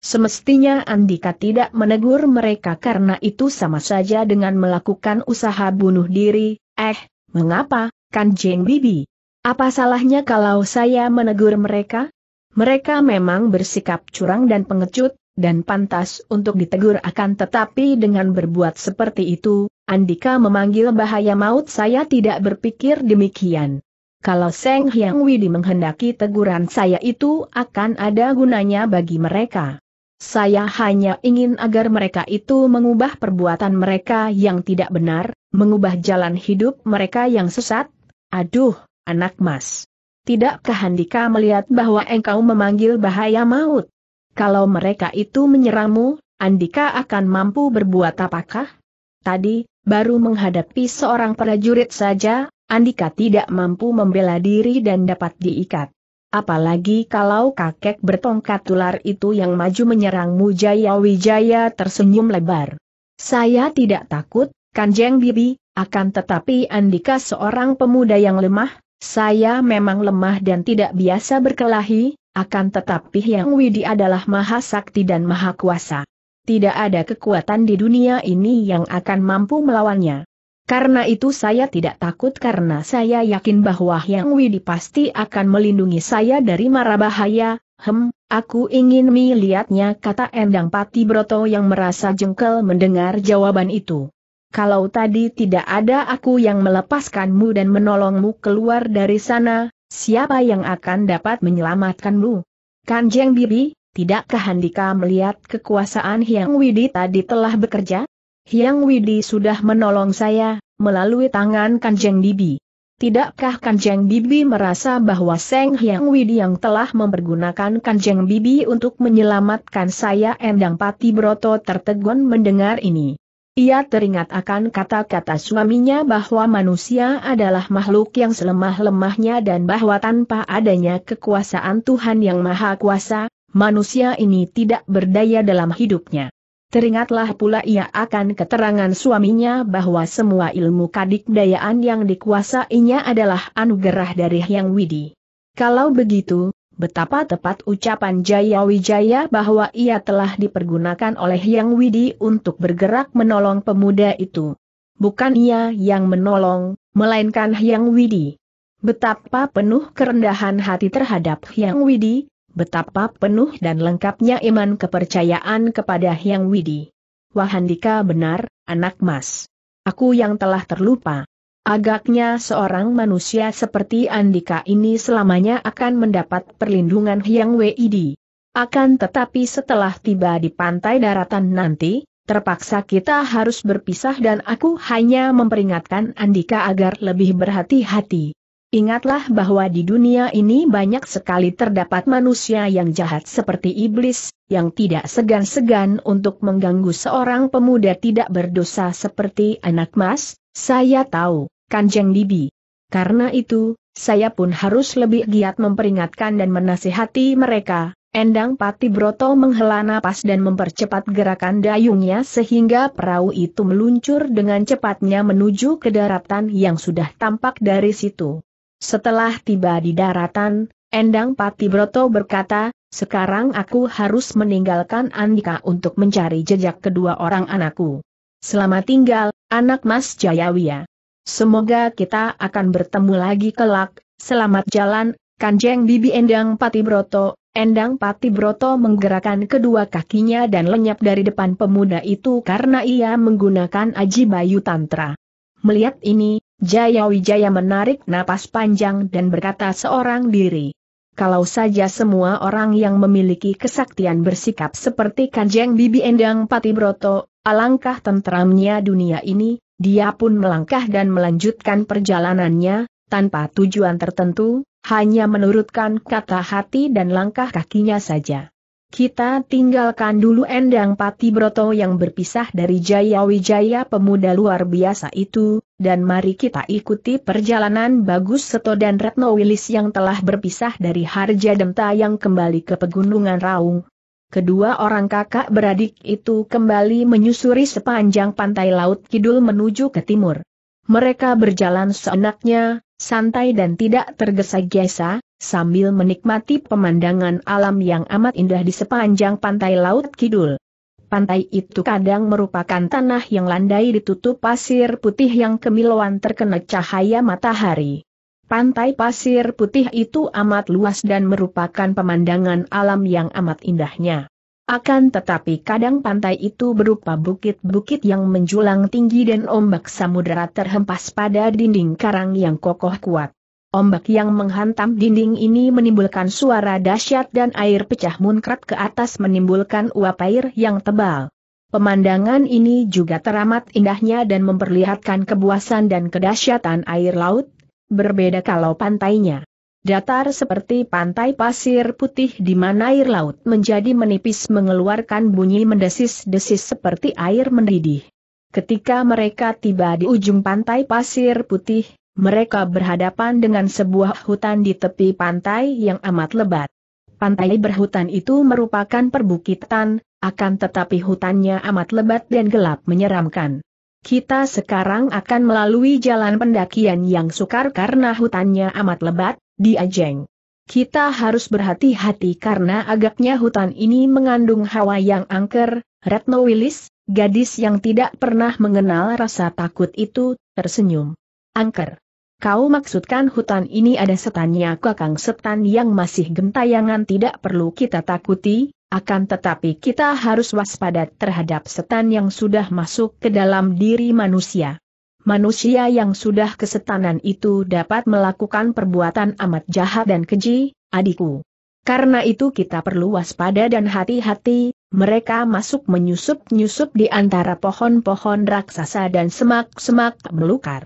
Semestinya Andika tidak menegur mereka karena itu sama saja dengan melakukan usaha bunuh diri, eh, Mengapa, Kan Jeng Bibi? Apa salahnya kalau saya menegur mereka? Mereka memang bersikap curang dan pengecut, dan pantas untuk ditegur akan tetapi dengan berbuat seperti itu, Andika memanggil bahaya maut saya tidak berpikir demikian. Kalau Seng Hyang Widi menghendaki teguran saya itu akan ada gunanya bagi mereka. Saya hanya ingin agar mereka itu mengubah perbuatan mereka yang tidak benar, mengubah jalan hidup mereka yang sesat. Aduh, anak mas. Tidakkah Handika melihat bahwa engkau memanggil bahaya maut? Kalau mereka itu menyeramu, Andika akan mampu berbuat apakah? Tadi, baru menghadapi seorang prajurit saja, Andika tidak mampu membela diri dan dapat diikat. Apalagi kalau kakek bertongkat tular itu yang maju menyerang Jaya Wijaya tersenyum lebar. Saya tidak takut, Kanjeng Bibi, akan tetapi Andika seorang pemuda yang lemah, saya memang lemah dan tidak biasa berkelahi, akan tetapi Yang Widi adalah maha sakti dan maha kuasa. Tidak ada kekuatan di dunia ini yang akan mampu melawannya. Karena itu saya tidak takut karena saya yakin bahwa Yang Widi pasti akan melindungi saya dari mara bahaya, hem, aku ingin melihatnya kata Endang Pati Broto yang merasa jengkel mendengar jawaban itu. Kalau tadi tidak ada aku yang melepaskanmu dan menolongmu keluar dari sana, siapa yang akan dapat menyelamatkanmu? Kanjeng Bibi, tidakkah Handika melihat kekuasaan Hyang Widi tadi telah bekerja? Hiang Widi sudah menolong saya, melalui tangan Kanjeng Bibi. Tidakkah Kanjeng Bibi merasa bahwa Seng Hiang Widi yang telah mempergunakan Kanjeng Bibi untuk menyelamatkan saya Endang Pati Broto tertegun mendengar ini. Ia teringat akan kata-kata suaminya bahwa manusia adalah makhluk yang selemah-lemahnya dan bahwa tanpa adanya kekuasaan Tuhan yang Maha Kuasa, manusia ini tidak berdaya dalam hidupnya. Teringatlah pula ia akan keterangan suaminya bahwa semua ilmu kadikdayaan yang dikuasainya adalah anugerah dari Hyang Widi. Kalau begitu, betapa tepat ucapan Jaya Wijaya bahwa ia telah dipergunakan oleh Hyang Widi untuk bergerak menolong pemuda itu. Bukan ia yang menolong, melainkan Hyang Widi. Betapa penuh kerendahan hati terhadap Hyang Widi, betapa penuh dan lengkapnya iman kepercayaan kepada Hyang Widi. Wahandika benar, anak mas. Aku yang telah terlupa. Agaknya seorang manusia seperti Andika ini selamanya akan mendapat perlindungan Hyang Widi. Akan tetapi setelah tiba di pantai daratan nanti, terpaksa kita harus berpisah dan aku hanya memperingatkan Andika agar lebih berhati-hati. Ingatlah bahwa di dunia ini banyak sekali terdapat manusia yang jahat seperti iblis, yang tidak segan-segan untuk mengganggu seorang pemuda tidak berdosa seperti anak mas, saya tahu, Kanjeng Dibi. Karena itu, saya pun harus lebih giat memperingatkan dan menasihati mereka, Endang Pati Broto menghela napas dan mempercepat gerakan dayungnya sehingga perahu itu meluncur dengan cepatnya menuju ke daratan yang sudah tampak dari situ. Setelah tiba di daratan, Endang Pati Broto berkata, sekarang aku harus meninggalkan Andika untuk mencari jejak kedua orang anakku. Selamat tinggal, anak Mas Jayawia. Semoga kita akan bertemu lagi kelak, selamat jalan, Kanjeng Bibi Endang Pati Broto, Endang Pati Broto menggerakkan kedua kakinya dan lenyap dari depan pemuda itu karena ia menggunakan Aji Bayu Tantra. Melihat ini, Jaya Wijaya menarik napas panjang dan berkata seorang diri. Kalau saja semua orang yang memiliki kesaktian bersikap seperti Kanjeng Bibi Endang Patibroto, alangkah tentramnya dunia ini, dia pun melangkah dan melanjutkan perjalanannya, tanpa tujuan tertentu, hanya menurutkan kata hati dan langkah kakinya saja. Kita tinggalkan dulu Endang Patibroto yang berpisah dari Jaya Wijaya pemuda luar biasa itu, dan mari kita ikuti perjalanan bagus Seto dan Retno Wilis yang telah berpisah dari Harja Demta yang kembali ke Pegunungan Raung. Kedua orang kakak beradik itu kembali menyusuri sepanjang pantai laut kidul menuju ke timur. Mereka berjalan seenaknya, santai dan tidak tergesa-gesa, sambil menikmati pemandangan alam yang amat indah di sepanjang pantai laut kidul. Pantai itu kadang merupakan tanah yang landai ditutup pasir putih yang kemiluan terkena cahaya matahari. Pantai pasir putih itu amat luas dan merupakan pemandangan alam yang amat indahnya. Akan tetapi kadang pantai itu berupa bukit-bukit yang menjulang tinggi dan ombak samudera terhempas pada dinding karang yang kokoh kuat. Ombak yang menghantam dinding ini menimbulkan suara dahsyat dan air pecah munkrat ke atas menimbulkan uap air yang tebal. Pemandangan ini juga teramat indahnya dan memperlihatkan kebuasan dan kedahsyatan air laut, berbeda kalau pantainya. Datar seperti pantai pasir putih di mana air laut menjadi menipis mengeluarkan bunyi mendesis-desis seperti air mendidih. Ketika mereka tiba di ujung pantai pasir putih, mereka berhadapan dengan sebuah hutan di tepi pantai yang amat lebat. Pantai berhutan itu merupakan perbukitan, akan tetapi hutannya amat lebat dan gelap menyeramkan. Kita sekarang akan melalui jalan pendakian yang sukar karena hutannya amat lebat, di Ajeng. Kita harus berhati-hati karena agaknya hutan ini mengandung hawa yang angker, Retno Willis, gadis yang tidak pernah mengenal rasa takut itu, tersenyum. Angker. Kau maksudkan hutan ini ada setannya kakang setan yang masih gentayangan tidak perlu kita takuti, akan tetapi kita harus waspada terhadap setan yang sudah masuk ke dalam diri manusia. Manusia yang sudah kesetanan itu dapat melakukan perbuatan amat jahat dan keji, adikku. Karena itu kita perlu waspada dan hati-hati, mereka masuk menyusup-nyusup di antara pohon-pohon raksasa dan semak-semak belukar.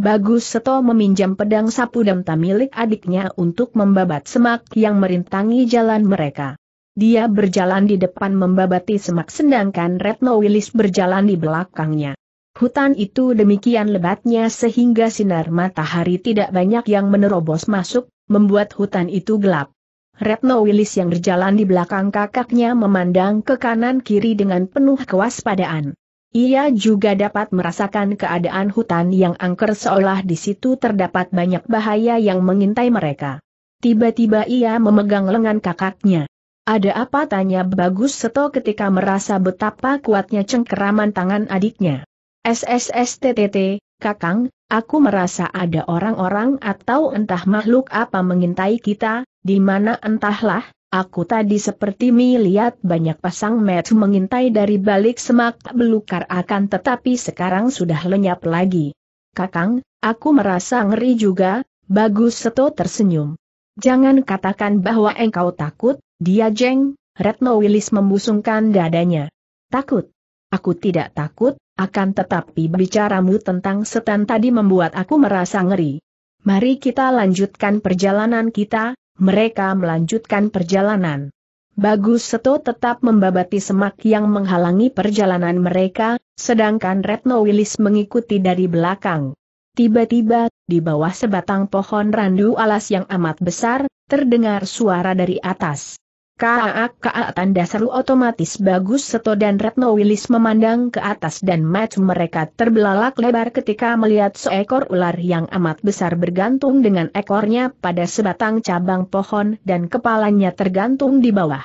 Bagus Seto meminjam pedang sapu dan milik adiknya untuk membabat semak yang merintangi jalan mereka. Dia berjalan di depan membabati semak sedangkan Retno Wilis berjalan di belakangnya. Hutan itu demikian lebatnya sehingga sinar matahari tidak banyak yang menerobos masuk, membuat hutan itu gelap. Retno Wilis yang berjalan di belakang kakaknya memandang ke kanan kiri dengan penuh kewaspadaan. Ia juga dapat merasakan keadaan hutan yang angker seolah di situ terdapat banyak bahaya yang mengintai mereka. Tiba-tiba ia memegang lengan kakaknya. Ada apa tanya Bagus Seto ketika merasa betapa kuatnya cengkeraman tangan adiknya. SSSTTT, Kakang, aku merasa ada orang-orang atau entah makhluk apa mengintai kita, di mana entahlah, Aku tadi seperti melihat banyak pasang met mengintai dari balik semak belukar akan tetapi sekarang sudah lenyap lagi. Kakang, aku merasa ngeri juga, bagus seto tersenyum. Jangan katakan bahwa engkau takut, dia jeng, Retno Wilis membusungkan dadanya. Takut? Aku tidak takut, akan tetapi bicaramu tentang setan tadi membuat aku merasa ngeri. Mari kita lanjutkan perjalanan kita, mereka melanjutkan perjalanan. Bagus Seto tetap membabati semak yang menghalangi perjalanan mereka, sedangkan Retno Wilis mengikuti dari belakang. Tiba-tiba, di bawah sebatang pohon randu alas yang amat besar, terdengar suara dari atas. Kaak-kaak tanda seru otomatis bagus Seto dan Retno Wilis memandang ke atas dan match mereka terbelalak lebar ketika melihat seekor ular yang amat besar bergantung dengan ekornya pada sebatang cabang pohon dan kepalanya tergantung di bawah.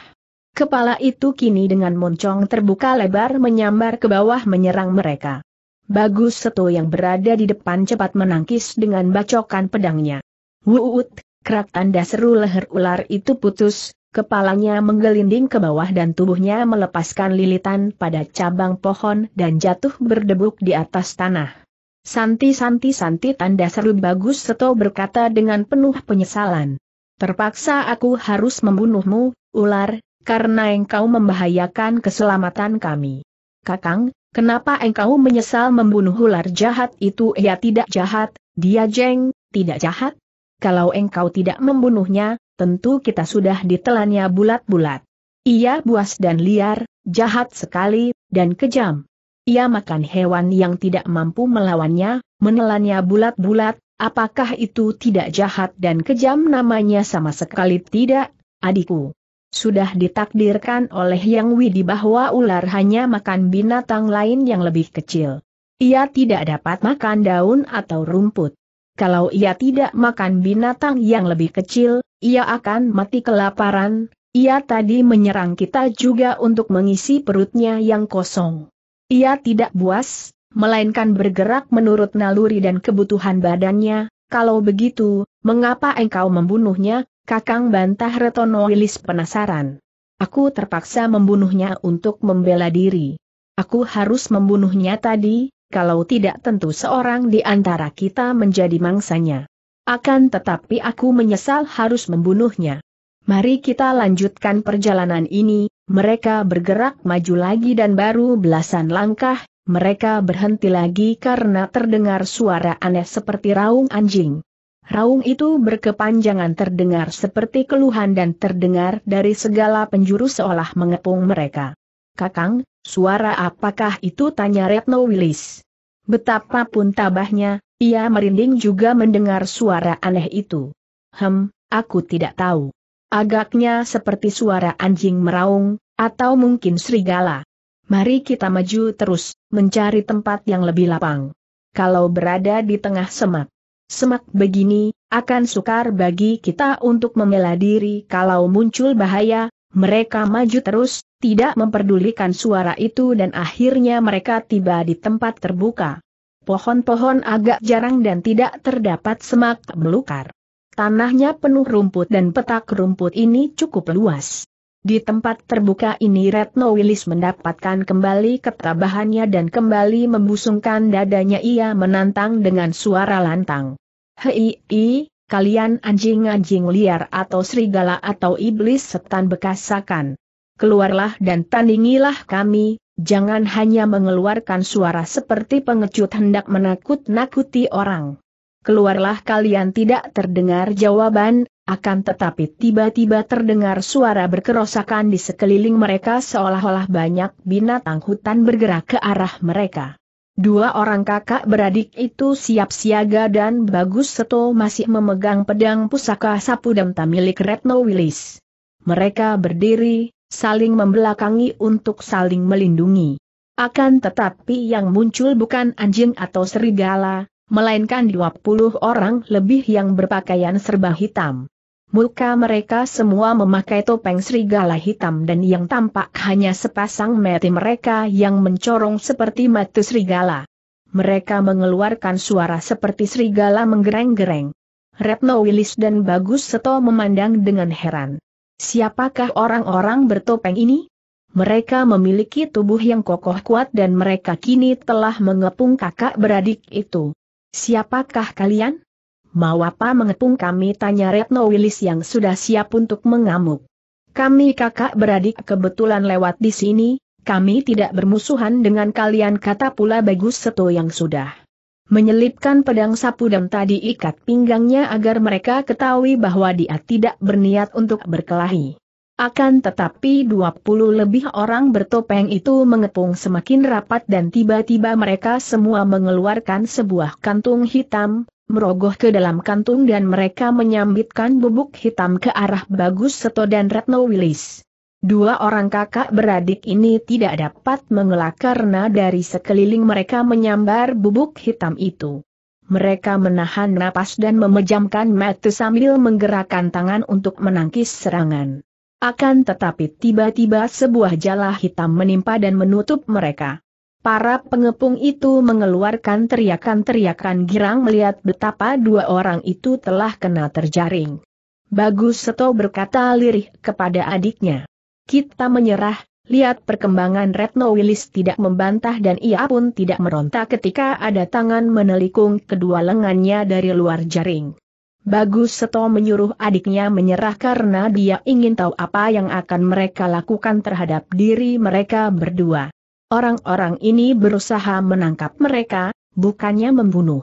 Kepala itu kini dengan moncong terbuka lebar menyambar ke bawah menyerang mereka. Bagus Seto yang berada di depan cepat menangkis dengan bacokan pedangnya. Wuut, kerak tanda seru leher ular itu putus, Kepalanya menggelinding ke bawah dan tubuhnya melepaskan lilitan pada cabang pohon dan jatuh berdebuk di atas tanah. Santi Santi Santi tanda seru bagus Seto berkata dengan penuh penyesalan. Terpaksa aku harus membunuhmu, ular, karena engkau membahayakan keselamatan kami. Kakang, kenapa engkau menyesal membunuh ular jahat itu? Ya tidak jahat, dia jeng, tidak jahat. Kalau engkau tidak membunuhnya, tentu kita sudah ditelannya bulat-bulat. Ia buas dan liar, jahat sekali, dan kejam. Ia makan hewan yang tidak mampu melawannya, menelannya bulat-bulat, apakah itu tidak jahat dan kejam namanya sama sekali tidak, adikku? Sudah ditakdirkan oleh Yang Widi bahwa ular hanya makan binatang lain yang lebih kecil. Ia tidak dapat makan daun atau rumput. Kalau ia tidak makan binatang yang lebih kecil, ia akan mati kelaparan, ia tadi menyerang kita juga untuk mengisi perutnya yang kosong. Ia tidak buas, melainkan bergerak menurut naluri dan kebutuhan badannya, kalau begitu, mengapa engkau membunuhnya, kakang bantah Retono Wilis penasaran. Aku terpaksa membunuhnya untuk membela diri. Aku harus membunuhnya tadi, kalau tidak tentu seorang di antara kita menjadi mangsanya. Akan tetapi aku menyesal harus membunuhnya. Mari kita lanjutkan perjalanan ini, mereka bergerak maju lagi dan baru belasan langkah, mereka berhenti lagi karena terdengar suara aneh seperti raung anjing. Raung itu berkepanjangan terdengar seperti keluhan dan terdengar dari segala penjuru seolah mengepung mereka. Kakang, suara apakah itu tanya Retno Willis. Betapapun tabahnya, ia merinding juga mendengar suara aneh itu. Hem, aku tidak tahu. Agaknya seperti suara anjing meraung, atau mungkin serigala. Mari kita maju terus, mencari tempat yang lebih lapang. Kalau berada di tengah semak. Semak begini, akan sukar bagi kita untuk membela diri kalau muncul bahaya, mereka maju terus, tidak memperdulikan suara itu dan akhirnya mereka tiba di tempat terbuka. Pohon-pohon agak jarang dan tidak terdapat semak belukar. Tanahnya penuh rumput dan petak rumput ini cukup luas. Di tempat terbuka ini Retno Wilis mendapatkan kembali ketabahannya dan kembali membusungkan dadanya ia menantang dengan suara lantang. Hei, i, kalian anjing-anjing liar atau serigala atau iblis setan bekasakan. Keluarlah dan tandingilah kami, Jangan hanya mengeluarkan suara seperti pengecut hendak menakut-nakuti orang. Keluarlah kalian tidak terdengar jawaban, akan tetapi tiba-tiba terdengar suara berkerosakan di sekeliling mereka seolah-olah banyak binatang hutan bergerak ke arah mereka. Dua orang kakak beradik itu siap siaga dan Bagus Seto masih memegang pedang pusaka sapu damta milik Retno Wilis. Mereka berdiri, saling membelakangi untuk saling melindungi. Akan tetapi yang muncul bukan anjing atau serigala, melainkan 20 orang lebih yang berpakaian serba hitam. Muka mereka semua memakai topeng serigala hitam dan yang tampak hanya sepasang mata mereka yang mencorong seperti mata serigala. Mereka mengeluarkan suara seperti serigala menggereng-gereng. Retno Willis dan Bagus Seto memandang dengan heran. Siapakah orang-orang bertopeng ini? Mereka memiliki tubuh yang kokoh kuat dan mereka kini telah mengepung kakak beradik itu. Siapakah kalian? Mau apa mengepung kami tanya Retno Wilis yang sudah siap untuk mengamuk. Kami kakak beradik kebetulan lewat di sini, kami tidak bermusuhan dengan kalian kata pula Bagus Seto yang sudah menyelipkan pedang sapu dan tadi ikat pinggangnya agar mereka ketahui bahwa dia tidak berniat untuk berkelahi. Akan tetapi 20 lebih orang bertopeng itu mengepung semakin rapat dan tiba-tiba mereka semua mengeluarkan sebuah kantung hitam, merogoh ke dalam kantung dan mereka menyambitkan bubuk hitam ke arah Bagus Seto dan Retno Wilis. Dua orang kakak beradik ini tidak dapat mengelak karena dari sekeliling mereka menyambar bubuk hitam itu. Mereka menahan napas dan memejamkan mata sambil menggerakkan tangan untuk menangkis serangan. Akan tetapi tiba-tiba sebuah jala hitam menimpa dan menutup mereka. Para pengepung itu mengeluarkan teriakan-teriakan girang melihat betapa dua orang itu telah kena terjaring. Bagus Seto berkata lirih kepada adiknya. Kita menyerah, lihat perkembangan Retno Willis tidak membantah dan ia pun tidak meronta ketika ada tangan menelikung kedua lengannya dari luar jaring. Bagus Seto menyuruh adiknya menyerah karena dia ingin tahu apa yang akan mereka lakukan terhadap diri mereka berdua. Orang-orang ini berusaha menangkap mereka, bukannya membunuh.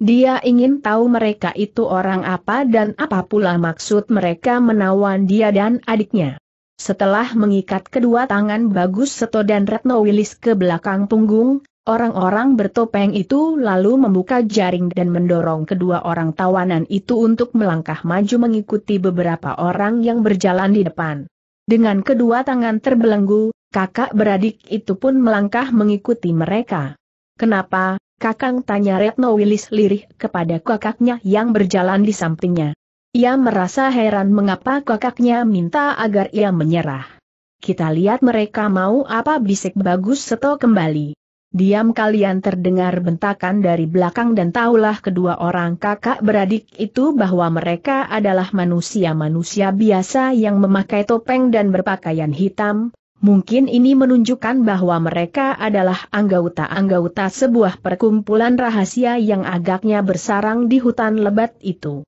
Dia ingin tahu mereka itu orang apa dan apa pula maksud mereka menawan dia dan adiknya. Setelah mengikat kedua tangan Bagus Seto dan Retno Wilis ke belakang punggung, orang-orang bertopeng itu lalu membuka jaring dan mendorong kedua orang tawanan itu untuk melangkah maju mengikuti beberapa orang yang berjalan di depan. Dengan kedua tangan terbelenggu, kakak beradik itu pun melangkah mengikuti mereka. Kenapa, kakang tanya Retno Wilis lirih kepada kakaknya yang berjalan di sampingnya. Ia merasa heran mengapa kakaknya minta agar ia menyerah. Kita lihat mereka mau apa bisik bagus seto kembali. Diam kalian terdengar bentakan dari belakang dan tahulah kedua orang kakak beradik itu bahwa mereka adalah manusia-manusia biasa yang memakai topeng dan berpakaian hitam. Mungkin ini menunjukkan bahwa mereka adalah anggota-anggota sebuah perkumpulan rahasia yang agaknya bersarang di hutan lebat itu.